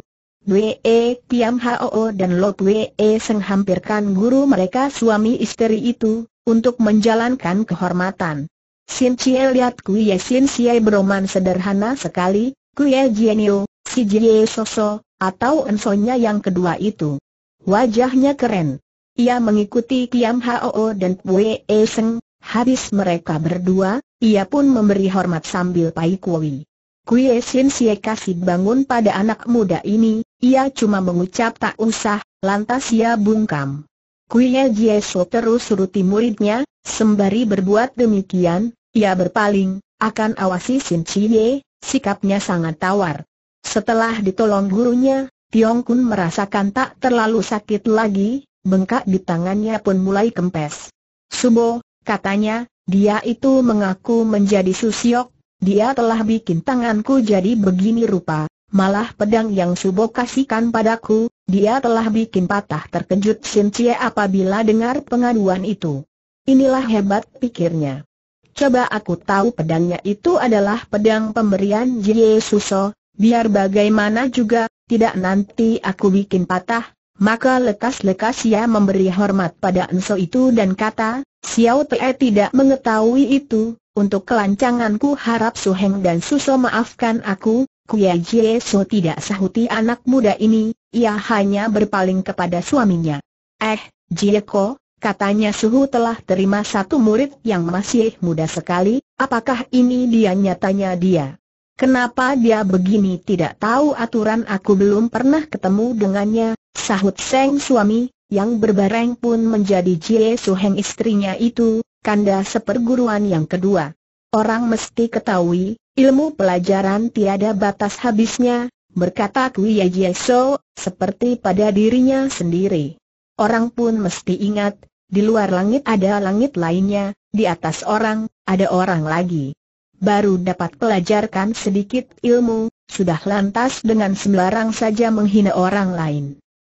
Wee Piam Hoo dan Lop Wee Seng hampirkan guru mereka suami istri itu, untuk menjalankan kehormatan. Sin Chie lihat Kuye Sin Chie beroman sederhana sekali, Kuye Jienio, si Jie Soso, atau ensonya yang kedua itu. Wajahnya keren. Ia mengikuti Kiam Hoo dan Wee Seng, habis mereka berdua, ia pun memberi hormat sambil Pai Kui. Kuye Sin Chie kasih bangun pada anak muda ini, ia cuma mengucap tak usah, lantas ia bungkam. Jie Jieso terus suruti muridnya, sembari berbuat demikian, ia berpaling, akan awasi Sin Chie, sikapnya sangat tawar. Setelah ditolong gurunya, Tiong Kun merasakan tak terlalu sakit lagi, bengkak di tangannya pun mulai kempes. Subo, katanya, dia itu mengaku menjadi susiok, dia telah bikin tanganku jadi begini rupa, Malah pedang yang Subo kasihkan padaku, dia telah bikin patah terkejut Sin Cie apabila dengar pengaduan itu. Inilah hebat pikirnya. Coba aku tahu pedangnya itu adalah pedang pemberian Jie Suso, biar bagaimana juga, tidak nanti aku bikin patah. Maka lekas-lekas ia memberi hormat pada Enso itu dan kata, Xiao Te tidak mengetahui itu, untuk kelancanganku harap Suheng dan Suso maafkan aku, Kuya Jie So tidak sahuti anak muda ini, ia hanya berpaling kepada suaminya. Eh, Jie Ko, katanya Suhu telah terima satu murid yang masih muda sekali, apakah ini dia nyatanya dia? Kenapa dia begini tidak tahu aturan aku belum pernah ketemu dengannya, sahut Seng suami, yang berbareng pun menjadi Jie So Heng istrinya itu, kanda seperguruan yang kedua. Orang mesti ketahui, Ilmu pelajaran tiada batas habisnya, berkata Kuya Jieso, seperti pada dirinya sendiri. Orang pun mesti ingat, di luar langit ada langit lainnya, di atas orang, ada orang lagi. Baru dapat pelajarkan sedikit ilmu, sudah lantas dengan sembarang saja menghina orang lain.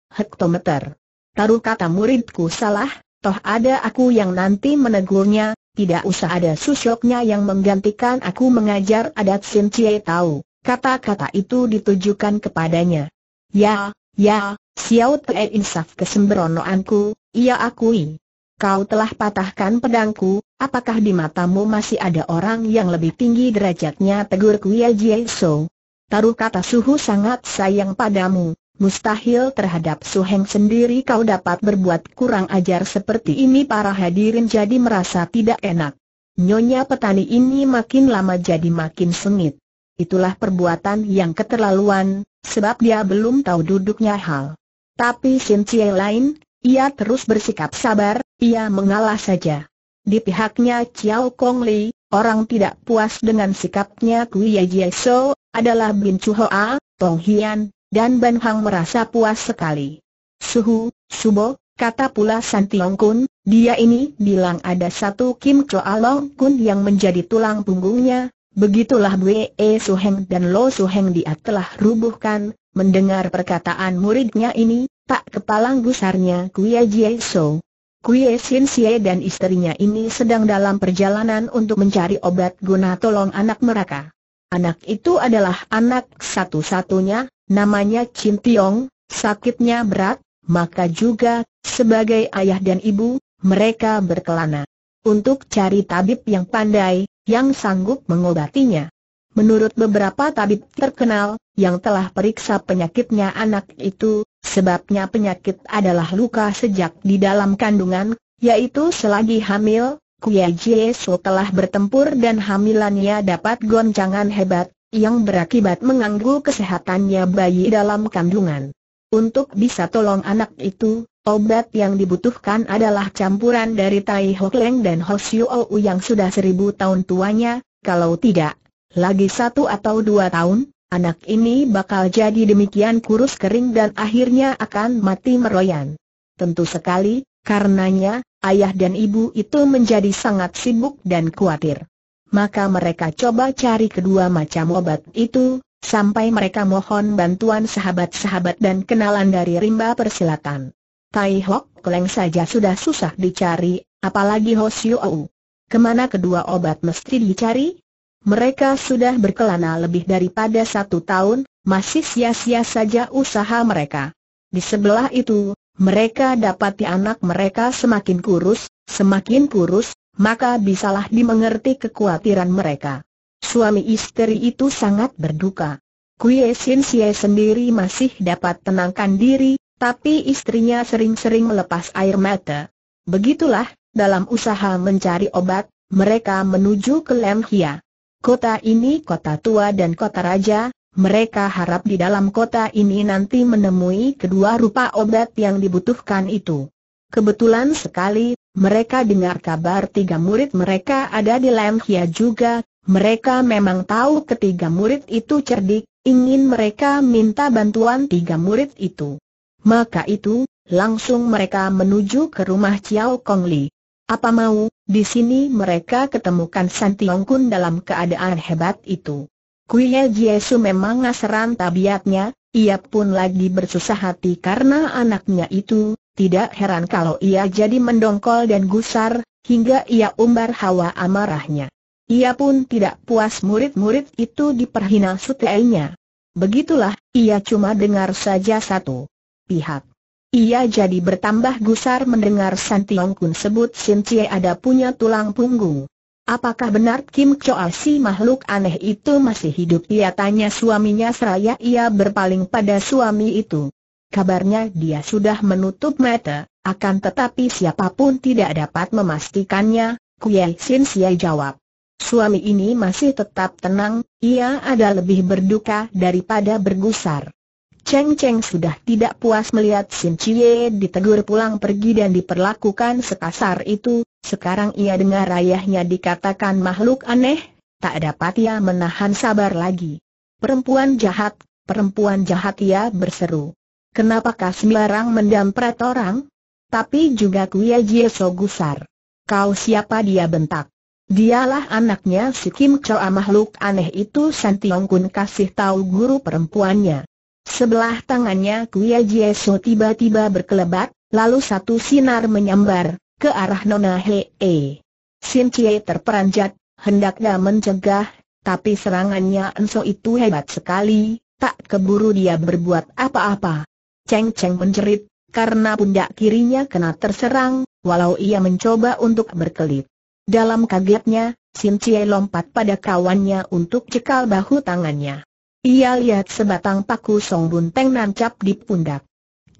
Hektometer. Taruh kata muridku salah, toh ada aku yang nanti menegurnya, tidak usah ada susuknya yang menggantikan aku mengajar adat Sin Cie tahu. Kata-kata itu ditujukan kepadanya. Ya, ya, Xiao Te insaf kesembronoanku, ia akui. Kau telah patahkan pedangku, apakah di matamu masih ada orang yang lebih tinggi derajatnya tegur Kuya Jie So? Taruh kata suhu sangat sayang padamu, Mustahil terhadap Su Heng sendiri kau dapat berbuat kurang ajar seperti ini para hadirin jadi merasa tidak enak. Nyonya petani ini makin lama jadi makin sengit. Itulah perbuatan yang keterlaluan, sebab dia belum tahu duduknya hal. Tapi Sin Cie lain, ia terus bersikap sabar, ia mengalah saja. Di pihaknya Chiao Kong Li, orang tidak puas dengan sikapnya Kuya Jie So, adalah Bin Chu Hoa, Tong Hian, dan Ban Hang merasa puas sekali. Suhu, Subo, kata pula San Tiong Kun, dia ini bilang ada satu Kim Choa Long Kun yang menjadi tulang punggungnya, begitulah Bwe e Heng dan Lo Heng dia telah rubuhkan, mendengar perkataan muridnya ini, tak kepalang gusarnya Kuya Jie So. Kuya Sin Sye dan istrinya ini sedang dalam perjalanan untuk mencari obat guna tolong anak mereka. Anak itu adalah anak satu-satunya, namanya Chin Tiong, sakitnya berat, maka juga, sebagai ayah dan ibu, mereka berkelana. Untuk cari tabib yang pandai, yang sanggup mengobatinya. Menurut beberapa tabib terkenal, yang telah periksa penyakitnya anak itu, sebabnya penyakit adalah luka sejak di dalam kandungan, yaitu selagi hamil, Kuya Jie So telah bertempur dan hamilannya dapat goncangan hebat, yang berakibat mengganggu kesehatannya bayi dalam kandungan. Untuk bisa tolong anak itu, obat yang dibutuhkan adalah campuran dari Tai Hok Leng dan Ho Siu Ou yang sudah seribu tahun tuanya, kalau tidak, lagi satu atau dua tahun, anak ini bakal jadi demikian kurus kering dan akhirnya akan mati meroyan. Tentu sekali, karenanya, ayah dan ibu itu menjadi sangat sibuk dan khawatir maka mereka coba cari kedua macam obat itu, sampai mereka mohon bantuan sahabat-sahabat dan kenalan dari rimba persilatan. Tai Hok Kleng saja sudah susah dicari, apalagi Ho Siu Kemana kedua obat mesti dicari? Mereka sudah berkelana lebih daripada satu tahun, masih sia-sia saja usaha mereka. Di sebelah itu, mereka dapati anak mereka semakin kurus, semakin kurus, maka bisalah dimengerti kekhawatiran mereka. Suami istri itu sangat berduka. Kue Sin sendiri masih dapat tenangkan diri, tapi istrinya sering-sering melepas air mata. Begitulah, dalam usaha mencari obat, mereka menuju ke Lemhia. Kota ini kota tua dan kota raja, mereka harap di dalam kota ini nanti menemui kedua rupa obat yang dibutuhkan itu. Kebetulan sekali, mereka dengar kabar tiga murid mereka ada di Lemhia juga, mereka memang tahu ketiga murid itu cerdik, ingin mereka minta bantuan tiga murid itu. Maka itu, langsung mereka menuju ke rumah Chiao Kong Li. Apa mau, di sini mereka ketemukan San Tiong Kun dalam keadaan hebat itu. Kuye Jiesu memang ngaseran tabiatnya, ia pun lagi bersusah hati karena anaknya itu, tidak heran kalau ia jadi mendongkol dan gusar, hingga ia umbar hawa amarahnya. Ia pun tidak puas murid-murid itu diperhina sutainya. Begitulah, ia cuma dengar saja satu pihak. Ia jadi bertambah gusar mendengar San Tiong Kun sebut Sin Cie ada punya tulang punggung. Apakah benar Kim Choa si makhluk aneh itu masih hidup? Ia tanya suaminya seraya ia berpaling pada suami itu. Kabarnya dia sudah menutup mata, akan tetapi siapapun tidak dapat memastikannya, Kuei Sin Siai jawab. Suami ini masih tetap tenang, ia ada lebih berduka daripada bergusar. Cheng Cheng sudah tidak puas melihat Sin Chie ditegur pulang pergi dan diperlakukan sekasar itu, sekarang ia dengar ayahnya dikatakan makhluk aneh, tak dapat ia menahan sabar lagi. Perempuan jahat, perempuan jahat ia berseru. Kenapa Kenapakah sembarang mendampret orang? Tapi juga Kuya Jie So gusar. Kau siapa dia bentak? Dialah anaknya si Kim Choa ah, makhluk aneh itu Santiong Kun kasih tahu guru perempuannya. Sebelah tangannya Kuya Jie So tiba-tiba berkelebat, lalu satu sinar menyambar, ke arah Nona He E. Sin Chie terperanjat, hendaknya mencegah, tapi serangannya Enso itu hebat sekali, tak keburu dia berbuat apa-apa. Cheng Cheng menjerit, karena pundak kirinya kena terserang, walau ia mencoba untuk berkelit. Dalam kagetnya, Sin Cie lompat pada kawannya untuk cekal bahu tangannya. Ia lihat sebatang paku Song Teng nancap di pundak.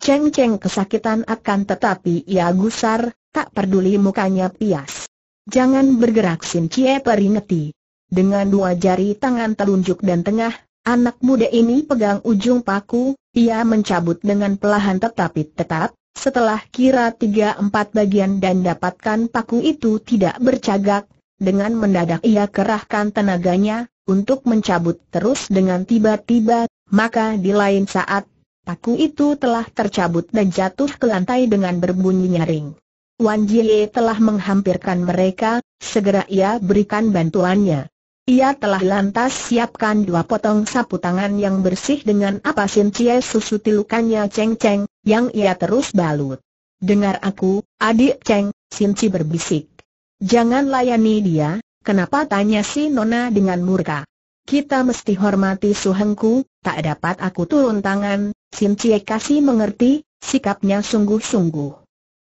Cheng Cheng kesakitan akan tetapi ia gusar, tak peduli mukanya pias. Jangan bergerak Sin Cie peringati. Dengan dua jari tangan telunjuk dan tengah, anak muda ini pegang ujung paku, ia mencabut dengan pelahan tetapi tetap, setelah kira tiga empat bagian dan dapatkan paku itu tidak bercagak, dengan mendadak ia kerahkan tenaganya, untuk mencabut terus dengan tiba-tiba, maka di lain saat, paku itu telah tercabut dan jatuh ke lantai dengan berbunyi nyaring. Wan Jie telah menghampirkan mereka, segera ia berikan bantuannya. Ia telah lantas siapkan dua potong sapu tangan yang bersih dengan apa cie susu tilukannya Cheng Cheng, yang ia terus balut. Dengar aku, adik Cheng, Sinci berbisik. Jangan layani dia, kenapa tanya si Nona dengan murka. Kita mesti hormati suhengku, tak dapat aku turun tangan, Sinci kasih mengerti, sikapnya sungguh-sungguh.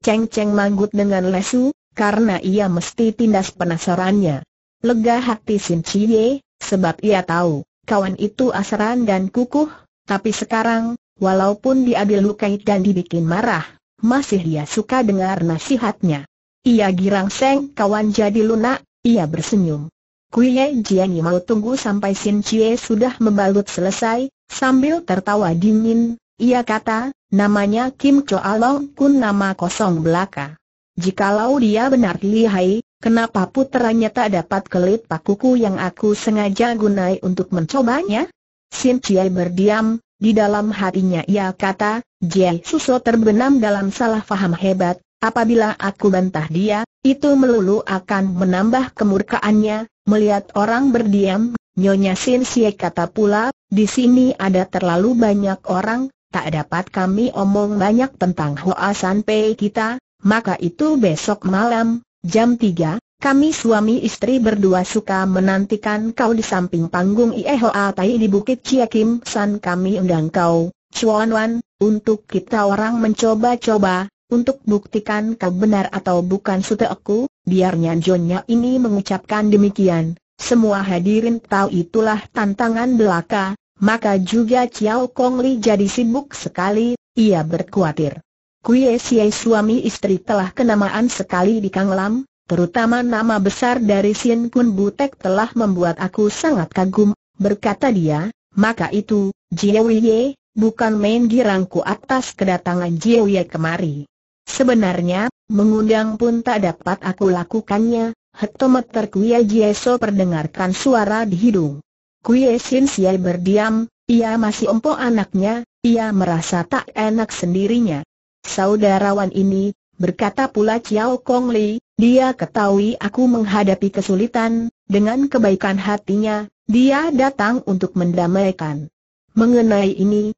Cheng Cheng manggut dengan lesu, karena ia mesti tindas penasarannya. Lega hati Sin Cie, sebab ia tahu, kawan itu asaran dan kukuh, tapi sekarang, walaupun dia dilukai dan dibikin marah, masih dia suka dengar nasihatnya. Ia girang seng kawan jadi lunak, ia bersenyum. Kuiye Jiani mau tunggu sampai Sin Cie sudah membalut selesai, sambil tertawa dingin, ia kata, namanya Kim Choalong Along Kun nama kosong belaka. Jikalau dia benar lihai, Kenapa puteranya tak dapat kelit pakuku yang aku sengaja gunai untuk mencobanya? Sin Chiai berdiam, di dalam hatinya ia kata, Jai Suso terbenam dalam salah faham hebat, apabila aku bantah dia, itu melulu akan menambah kemurkaannya, melihat orang berdiam, Nyonya Sin Xie kata pula, di sini ada terlalu banyak orang, tak dapat kami omong banyak tentang Hoa San Pei kita, maka itu besok malam, Jam 3, kami suami istri berdua suka menantikan kau di samping panggung Iehoa Tai di Bukit Ciakim San kami undang kau, Chuan Wan, untuk kita orang mencoba-coba, untuk buktikan kau benar atau bukan sute aku, biar nyanjonya ini mengucapkan demikian. Semua hadirin tahu itulah tantangan belaka, maka juga Chiao Kong Li jadi sibuk sekali, ia berkhawatir. Kuye Xie suami istri telah kenamaan sekali di Kang Lam, terutama nama besar dari Sien Kun Butek telah membuat aku sangat kagum, berkata dia, maka itu, Jiawiye, bukan main girangku atas kedatangan Jiawiye kemari. Sebenarnya, mengundang pun tak dapat aku lakukannya, hektometer Jie so perdengarkan suara di hidung. Kuye Sien Siai berdiam, ia masih empuk anaknya, ia merasa tak enak sendirinya. Saudarawan ini, berkata pula Ciao Kong Li, dia ketahui aku menghadapi kesulitan, dengan kebaikan hatinya, dia datang untuk mendamaikan. Mengenai ini,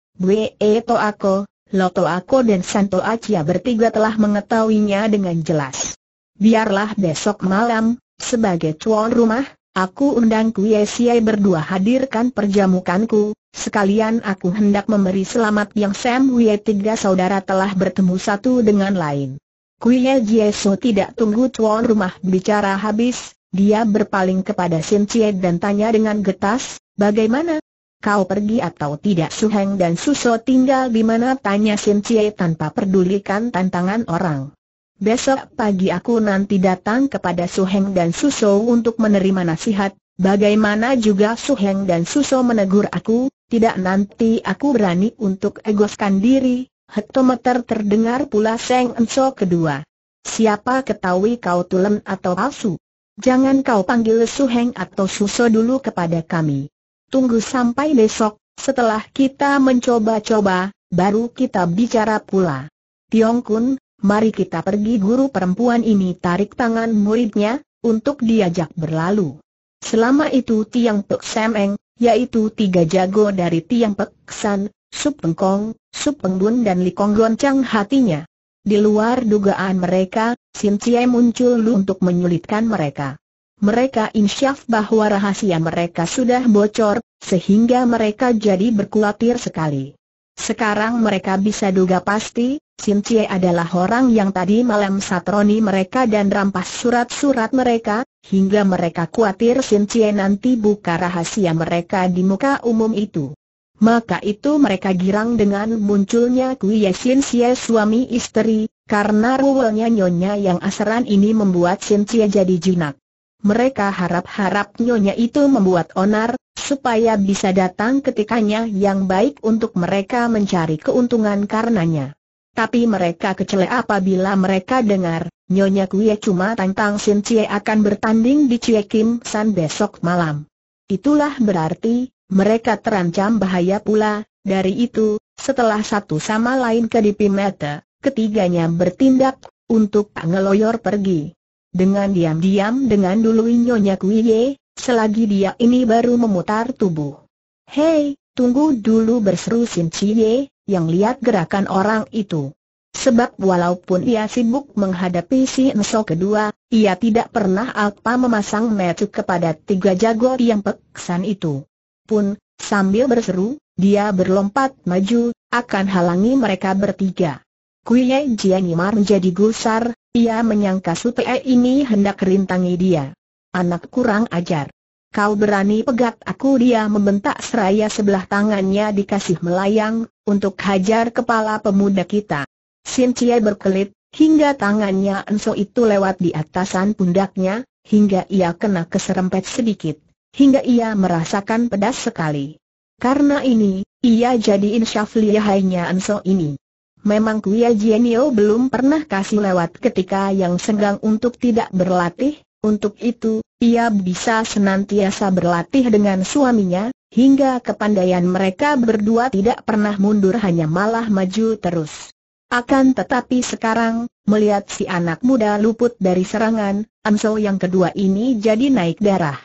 E To Ako, Loto Ako dan Santo Acia bertiga telah mengetahuinya dengan jelas. Biarlah besok malam, sebagai cuan rumah, Aku undang Kuye Siai berdua hadirkan perjamukanku, sekalian aku hendak memberi selamat yang Sam Wei tiga saudara telah bertemu satu dengan lain. Kuye Jieso tidak tunggu tuan rumah bicara habis, dia berpaling kepada Sin Cie dan tanya dengan getas, bagaimana? Kau pergi atau tidak Suheng dan Suso tinggal di mana? Tanya Sin Cie tanpa pedulikan tantangan orang. Besok pagi aku nanti datang kepada Suheng dan Suso untuk menerima nasihat, bagaimana juga Suheng dan Suso menegur aku, tidak nanti aku berani untuk egoskan diri, hektometer terdengar pula Seng Enso kedua. Siapa ketahui kau tulen atau palsu? Jangan kau panggil Suheng atau Suso dulu kepada kami. Tunggu sampai besok, setelah kita mencoba-coba, baru kita bicara pula. Tiong Kun, mari kita pergi guru perempuan ini tarik tangan muridnya, untuk diajak berlalu. Selama itu Tiang Pek Semeng, yaitu tiga jago dari Tiang Pek San, Sup Pengkong, Sup Pengbun dan li Likong goncang hatinya. Di luar dugaan mereka, Sin Cie muncul lu untuk menyulitkan mereka. Mereka insyaf bahwa rahasia mereka sudah bocor, sehingga mereka jadi berkulatir sekali. Sekarang mereka bisa duga pasti, Chie adalah orang yang tadi malam satroni mereka dan rampas surat-surat mereka, hingga mereka khawatir Chie nanti buka rahasia mereka di muka umum itu. Maka itu mereka girang dengan munculnya Kuya Chie suami istri, karena ruwelnya nyonya yang asaran ini membuat Chie jadi jinak. Mereka harap-harap nyonya itu membuat onar, supaya bisa datang ketikanya yang baik untuk mereka mencari keuntungan karenanya. Tapi mereka kecele apabila mereka dengar, Nyonya Kuya cuma tantang Sin Cie akan bertanding di Cie Kim San besok malam. Itulah berarti, mereka terancam bahaya pula, dari itu, setelah satu sama lain ke DP mata, ketiganya bertindak, untuk ngeloyor pergi. Dengan diam-diam dengan dulu Nyonya Kuya, selagi dia ini baru memutar tubuh. Hei, tunggu dulu berseru Sin Cie, yang lihat gerakan orang itu. Sebab walaupun ia sibuk menghadapi si Nso kedua, ia tidak pernah apa memasang metu kepada tiga jago yang peksan itu. Pun, sambil berseru, dia berlompat maju, akan halangi mereka bertiga. Kuiye Jianimar menjadi gusar, ia menyangka supaya ini hendak rintangi dia. Anak kurang ajar. Kau berani pegat aku dia membentak seraya sebelah tangannya dikasih melayang, untuk hajar kepala pemuda kita. Sintia berkelit, hingga tangannya Enso itu lewat di atasan pundaknya, hingga ia kena keserempet sedikit, hingga ia merasakan pedas sekali. Karena ini, ia jadi insyaf liahainya Enso ini. Memang Kuya Jienio belum pernah kasih lewat ketika yang senggang untuk tidak berlatih, untuk itu, ia bisa senantiasa berlatih dengan suaminya, hingga kepandaian mereka berdua tidak pernah mundur hanya malah maju terus. Akan tetapi sekarang, melihat si anak muda luput dari serangan, Anso yang kedua ini jadi naik darah.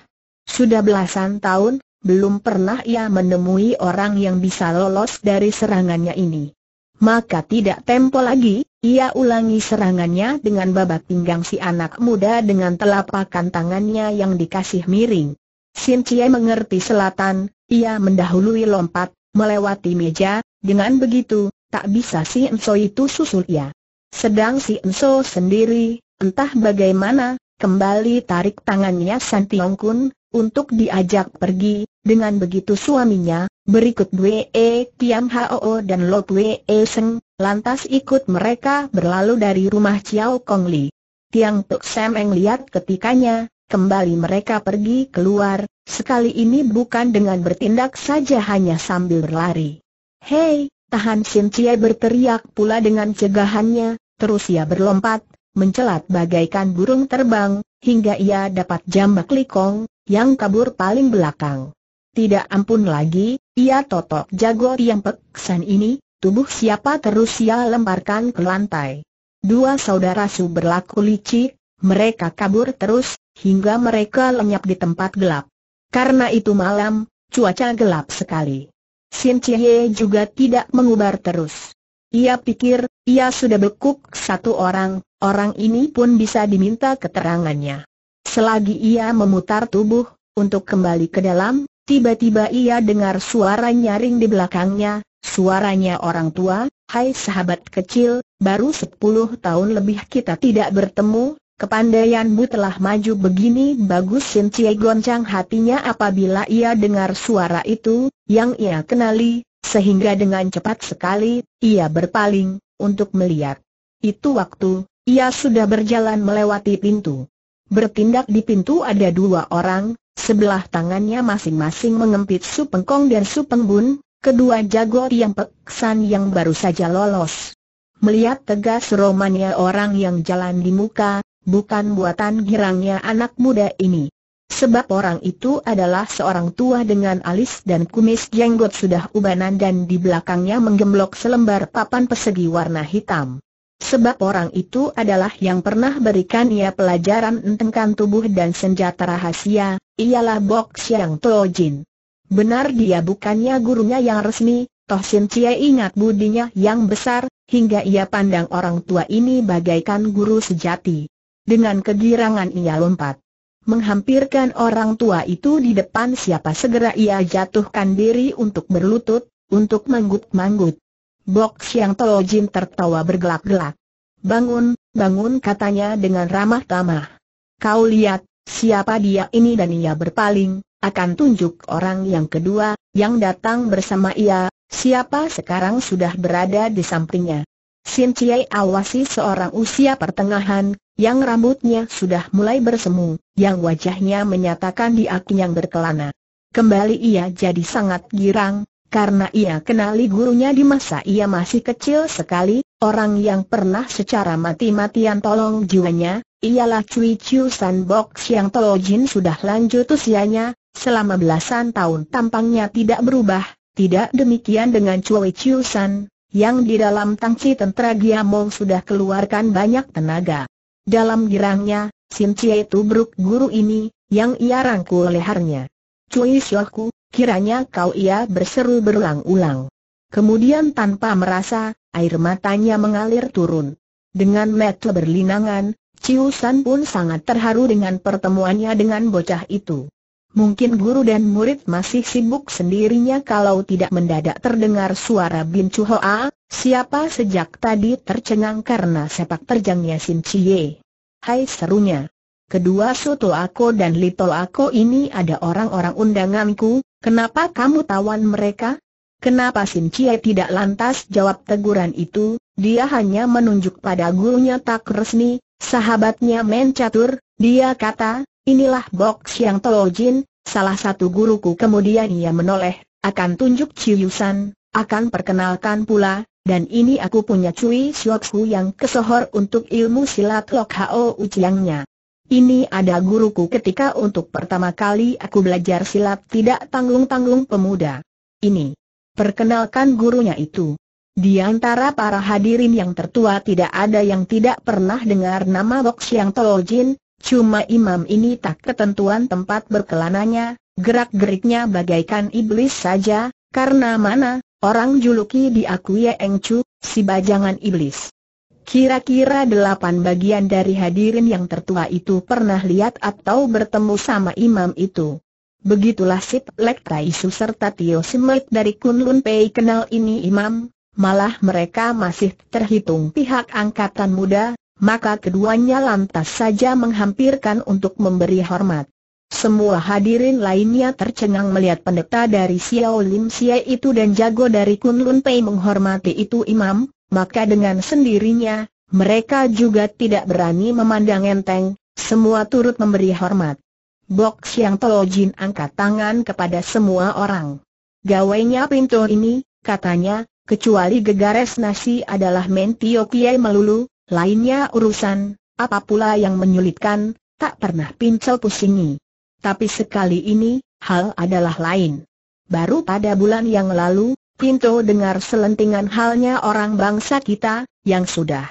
Sudah belasan tahun, belum pernah ia menemui orang yang bisa lolos dari serangannya ini. Maka tidak tempo lagi, ia ulangi serangannya dengan babak pinggang si anak muda dengan telapakan tangannya yang dikasih miring. Sin Cie mengerti selatan, ia mendahului lompat, melewati meja, dengan begitu, tak bisa si Enso itu susul ia. Sedang si Enso sendiri, entah bagaimana, kembali tarik tangannya San Tiong Kun, untuk diajak pergi, dengan begitu suaminya, Berikut Wee Kiam Hao dan Lot Wee Seng, lantas ikut mereka berlalu dari rumah Chiao Kong Li. Tiang Tuk Sam Eng lihat ketikanya, kembali mereka pergi keluar, sekali ini bukan dengan bertindak saja hanya sambil berlari. Hei, tahan Sim Cie berteriak pula dengan cegahannya, terus ia berlompat, mencelat bagaikan burung terbang, hingga ia dapat jambak Li Kong yang kabur paling belakang. Tidak ampun lagi, ia totok jago yang peksan ini, tubuh siapa terus ia lemparkan ke lantai. Dua saudara Su berlaku licik, mereka kabur terus, hingga mereka lenyap di tempat gelap. Karena itu malam, cuaca gelap sekali. Sin Chie juga tidak mengubar terus. Ia pikir, ia sudah bekuk satu orang, orang ini pun bisa diminta keterangannya. Selagi ia memutar tubuh, untuk kembali ke dalam, Tiba-tiba ia dengar suara nyaring di belakangnya, suaranya orang tua, Hai sahabat kecil, baru 10 tahun lebih kita tidak bertemu, kepandaianmu telah maju begini bagus Sin Chie goncang hatinya apabila ia dengar suara itu, yang ia kenali, sehingga dengan cepat sekali, ia berpaling, untuk melihat. Itu waktu, ia sudah berjalan melewati pintu. Bertindak di pintu ada dua orang, Sebelah tangannya masing-masing mengempit Su Pengkong dan Su Pengbun, kedua jago yang peksan yang baru saja lolos. Melihat tegas romannya orang yang jalan di muka, bukan buatan girangnya anak muda ini. Sebab orang itu adalah seorang tua dengan alis dan kumis jenggot sudah ubanan dan di belakangnya menggemblok selembar papan persegi warna hitam. Sebab orang itu adalah yang pernah berikan ia pelajaran tentang tubuh dan senjata rahasia, ialah Bok yang Tojin. Benar dia bukannya gurunya yang resmi, Toh Sin Cie ingat budinya yang besar, hingga ia pandang orang tua ini bagaikan guru sejati. Dengan kegirangan ia lompat. Menghampirkan orang tua itu di depan siapa segera ia jatuhkan diri untuk berlutut, untuk manggut-manggut. Bok Siang Teo Jin tertawa bergelak-gelak. Bangun, bangun katanya dengan ramah tamah. Kau lihat, siapa dia ini dan ia berpaling, akan tunjuk orang yang kedua, yang datang bersama ia, siapa sekarang sudah berada di sampingnya. Sin Chie awasi seorang usia pertengahan, yang rambutnya sudah mulai bersemu, yang wajahnya menyatakan dia yang berkelana. Kembali ia jadi sangat girang, karena ia kenali gurunya di masa ia masih kecil sekali, orang yang pernah secara mati-matian tolong jiwanya, ialah Cui Chiu San Box yang Tolo Jin sudah lanjut usianya, selama belasan tahun tampangnya tidak berubah, tidak demikian dengan Cui Chiu San, yang di dalam tangsi tentera Giamong sudah keluarkan banyak tenaga. Dalam girangnya, Sin itu Tubruk guru ini, yang ia rangkul lehernya. Cui Ku. Kiranya kau ia berseru berulang-ulang. Kemudian tanpa merasa, air matanya mengalir turun. Dengan mata berlinangan, Ciusan pun sangat terharu dengan pertemuannya dengan bocah itu. Mungkin guru dan murid masih sibuk sendirinya kalau tidak mendadak terdengar suara Bin Chu siapa sejak tadi tercengang karena sepak terjangnya Sin Chie. Hai serunya. Kedua Soto Ako dan Lito Ako ini ada orang-orang undanganku, Kenapa kamu tawan mereka? Kenapa Sim Chie tidak lantas jawab teguran itu, dia hanya menunjuk pada gurunya tak resmi, sahabatnya Men Catur, dia kata, inilah box yang Jin, salah satu guruku kemudian ia menoleh, akan tunjuk Ciusan, akan perkenalkan pula, dan ini aku punya Cui Siok Hu yang kesohor untuk ilmu silat Lok Hao Uciangnya. Ini ada guruku ketika untuk pertama kali aku belajar silat tidak tanggung-tanggung pemuda. Ini. Perkenalkan gurunya itu. Di antara para hadirin yang tertua tidak ada yang tidak pernah dengar nama Bok Siang Tolojin, cuma imam ini tak ketentuan tempat berkelananya, gerak-geriknya bagaikan iblis saja, karena mana, orang juluki diakui Eng Chu, si bajangan iblis. Kira-kira delapan bagian dari hadirin yang tertua itu pernah lihat atau bertemu sama imam itu. Begitulah Sip Lek Tai Su serta Tio Simet dari Kunlun Pei kenal ini imam, malah mereka masih terhitung pihak angkatan muda, maka keduanya lantas saja menghampirkan untuk memberi hormat. Semua hadirin lainnya tercengang melihat pendeta dari Xiao Lim Xie itu dan jago dari Kunlun Pei menghormati itu imam, maka dengan sendirinya, mereka juga tidak berani memandang enteng, semua turut memberi hormat. Box yang Tolojin angkat tangan kepada semua orang. Gawainya pintu ini, katanya, kecuali gegares nasi adalah mentio kiai melulu, lainnya urusan, apa pula yang menyulitkan, tak pernah pincel pusingi. Tapi sekali ini, hal adalah lain. Baru pada bulan yang lalu, Pinto dengar selentingan halnya orang bangsa kita, yang sudah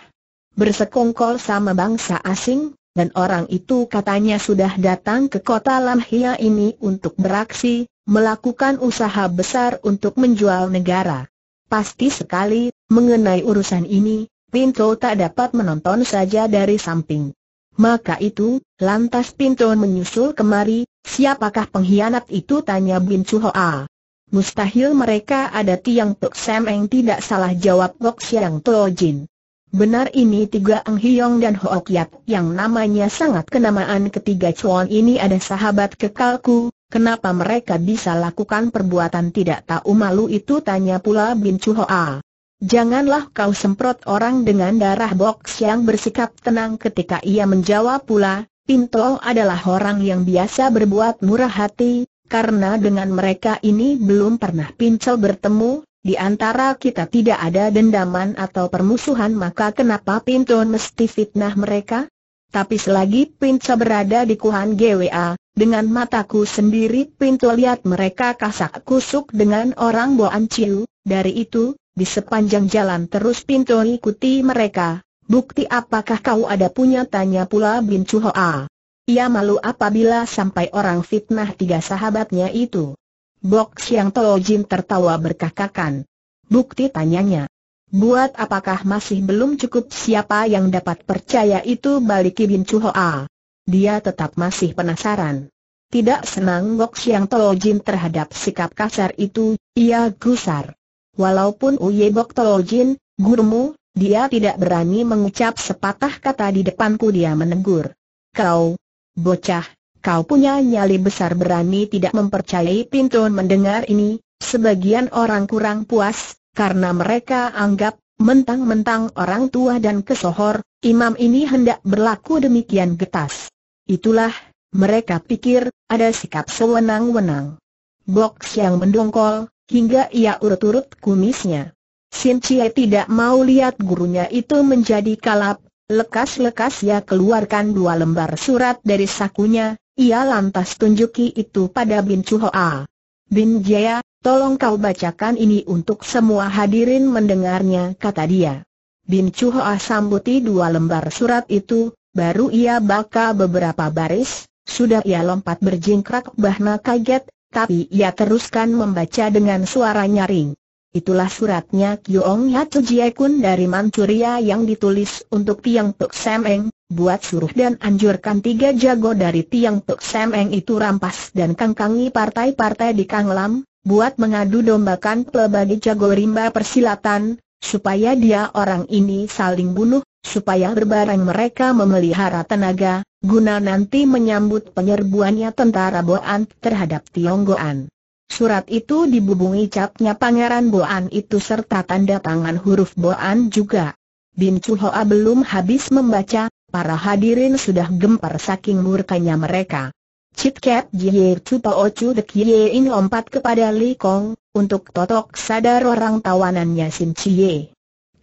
bersekongkol sama bangsa asing, dan orang itu katanya sudah datang ke kota Lamhia ini untuk beraksi, melakukan usaha besar untuk menjual negara. Pasti sekali, mengenai urusan ini, Pinto tak dapat menonton saja dari samping. Maka itu, lantas Pinto menyusul kemari, siapakah pengkhianat itu tanya Bin Chuhoa. Mustahil mereka ada Tiang Tuk Sam Eng tidak salah jawab Lok Siang Tojin. Benar ini tiga Ang Hiong dan Hook Yap yang namanya sangat kenamaan ketiga cuan ini ada sahabat kekalku, kenapa mereka bisa lakukan perbuatan tidak tahu malu itu tanya pula Bin Chu Hoa. Janganlah kau semprot orang dengan darah box yang bersikap tenang ketika ia menjawab pula, Pinto adalah orang yang biasa berbuat murah hati, karena dengan mereka ini belum pernah pincel bertemu, di antara kita tidak ada dendaman atau permusuhan maka kenapa Pinton mesti fitnah mereka? Tapi selagi Pincel berada di Kuhan GWA, dengan mataku sendiri Pinto lihat mereka kasak kusuk dengan orang Boan Ciu, dari itu, di sepanjang jalan terus Pinto ikuti mereka, bukti apakah kau ada punya tanya pula Bin Chu Hoa. Ia malu apabila sampai orang fitnah tiga sahabatnya itu. Bok Siang tolojin Jin tertawa berkakakan. Bukti tanyanya. Buat apakah masih belum cukup siapa yang dapat percaya itu baliki Bin Chu a? Dia tetap masih penasaran. Tidak senang Bok Siang tolojin Jin terhadap sikap kasar itu, ia gusar. Walaupun Uye Bok Toh Jin, gurumu, dia tidak berani mengucap sepatah kata di depanku dia menegur. Kau, Bocah, kau punya nyali besar berani tidak mempercayai pintu mendengar ini, sebagian orang kurang puas, karena mereka anggap, mentang-mentang orang tua dan kesohor, imam ini hendak berlaku demikian getas. Itulah, mereka pikir, ada sikap sewenang-wenang. Box yang mendongkol, hingga ia urut-urut kumisnya. Sin Chie tidak mau lihat gurunya itu menjadi kalap, Lekas-lekas ia ya keluarkan dua lembar surat dari sakunya, ia lantas tunjuki itu pada Bin Chuhoa. Bin Jaya, tolong kau bacakan ini untuk semua hadirin mendengarnya, kata dia. Bin Chuhoa sambuti dua lembar surat itu, baru ia baca beberapa baris, sudah ia lompat berjingkrak bahna kaget, tapi ia teruskan membaca dengan suara nyaring. Itulah suratnya Kyong Hacu Jie Kun dari Manchuria yang ditulis untuk Tiang Tuk Semeng, buat suruh dan anjurkan tiga jago dari Tiang Tuk Semeng itu rampas dan kangkangi partai-partai di Kanglam, buat mengadu dombakan pelbagai jago rimba persilatan, supaya dia orang ini saling bunuh, supaya berbareng mereka memelihara tenaga, guna nanti menyambut penyerbuannya tentara Boan terhadap Tionggoan. Surat itu dibubungi capnya Pangeran Boan itu serta tanda tangan huruf Boan juga. Bin Chuhoa belum habis membaca, para hadirin sudah gempar saking murkanya mereka. Chit Kep Jie Chu Pao Chu Dek Ye In lompat kepada Li Kong, untuk totok sadar orang tawanannya Sim Chie.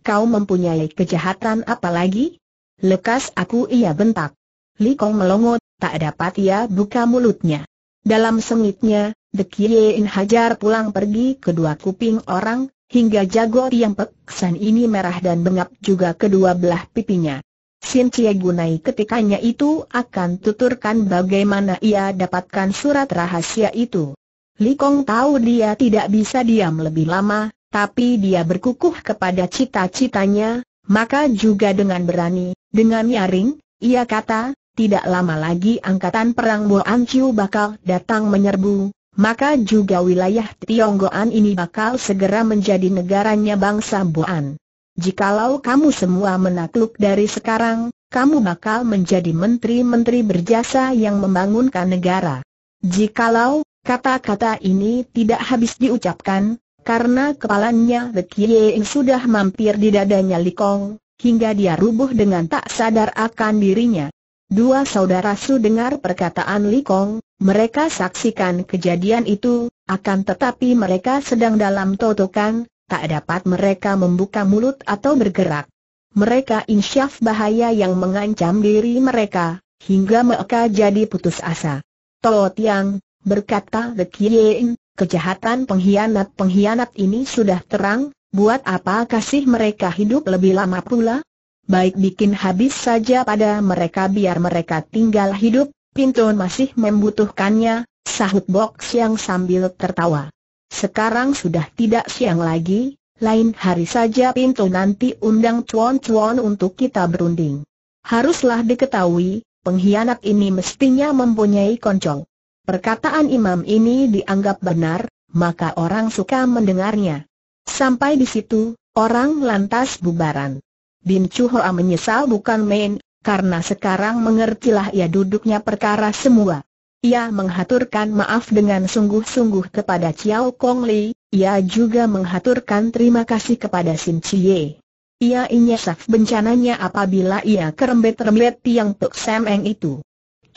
Kau mempunyai kejahatan apa lagi? Lekas aku ia bentak. Li Kong melongot, tak dapat ia buka mulutnya. Dalam sengitnya, Dekiein hajar pulang pergi kedua kuping orang, hingga jago yang peksan ini merah dan bengap juga kedua belah pipinya. Sin Cie Gunai ketikanya itu akan tuturkan bagaimana ia dapatkan surat rahasia itu. Li Kong tahu dia tidak bisa diam lebih lama, tapi dia berkukuh kepada cita-citanya, maka juga dengan berani, dengan nyaring, ia kata, tidak lama lagi angkatan perang Bo Anciu bakal datang menyerbu, maka juga wilayah Tionggoan ini bakal segera menjadi negaranya bangsa Boan. Jikalau kamu semua menakluk dari sekarang, kamu bakal menjadi menteri-menteri berjasa yang membangunkan negara. Jikalau, kata-kata ini tidak habis diucapkan, karena kepalanya The Qieng sudah mampir di dadanya Likong, hingga dia rubuh dengan tak sadar akan dirinya. Dua saudara Su dengar perkataan Li Kong, mereka saksikan kejadian itu, akan tetapi mereka sedang dalam totokan, tak dapat mereka membuka mulut atau bergerak. Mereka insyaf bahaya yang mengancam diri mereka, hingga mereka jadi putus asa. Tao Tiang, berkata The Kien, kejahatan pengkhianat-pengkhianat ini sudah terang, buat apa kasih mereka hidup lebih lama pula? baik bikin habis saja pada mereka biar mereka tinggal hidup, pintu masih membutuhkannya, sahut Box yang sambil tertawa. Sekarang sudah tidak siang lagi, lain hari saja pintu nanti undang cuan-cuan untuk kita berunding. Haruslah diketahui, pengkhianat ini mestinya mempunyai koncol Perkataan imam ini dianggap benar, maka orang suka mendengarnya. Sampai di situ, orang lantas bubaran. Bin Chu Hoa menyesal bukan main, karena sekarang mengertilah ia duduknya perkara semua. Ia menghaturkan maaf dengan sungguh-sungguh kepada Chiao Kong Li, ia juga menghaturkan terima kasih kepada Sin Chie. Ia inyesak bencananya apabila ia kerembet-rembet Tiang Sam Eng itu.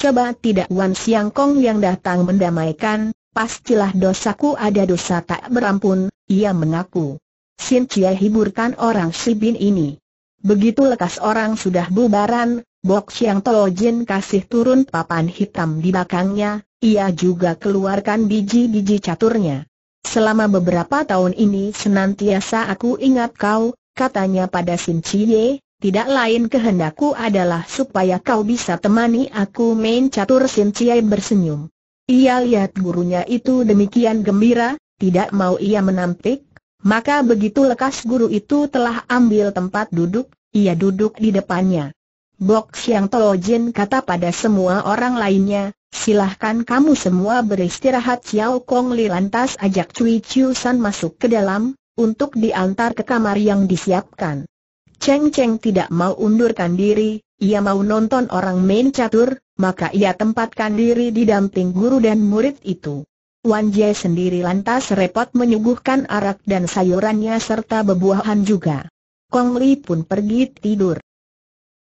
Coba tidak Wan Siang Kong yang datang mendamaikan, pastilah dosaku ada dosa tak berampun, ia mengaku. Sin Chie hiburkan orang Bin ini. Begitu lekas orang sudah bubaran, Bok Siang Tolo Jin kasih turun papan hitam di belakangnya, ia juga keluarkan biji-biji caturnya. Selama beberapa tahun ini senantiasa aku ingat kau, katanya pada Sin Chie, tidak lain kehendakku adalah supaya kau bisa temani aku main catur Sin Chie bersenyum. Ia lihat gurunya itu demikian gembira, tidak mau ia menampik, maka begitu lekas guru itu telah ambil tempat duduk, ia duduk di depannya. Bok Siang Tojin kata pada semua orang lainnya, silahkan kamu semua beristirahat Xiao Kong Li lantas ajak Cui Chiu San masuk ke dalam, untuk diantar ke kamar yang disiapkan. Cheng Cheng tidak mau undurkan diri, ia mau nonton orang main catur, maka ia tempatkan diri di damping guru dan murid itu. Wan Jie sendiri lantas repot menyuguhkan arak dan sayurannya serta bebuahan juga. Kong Li pun pergi tidur.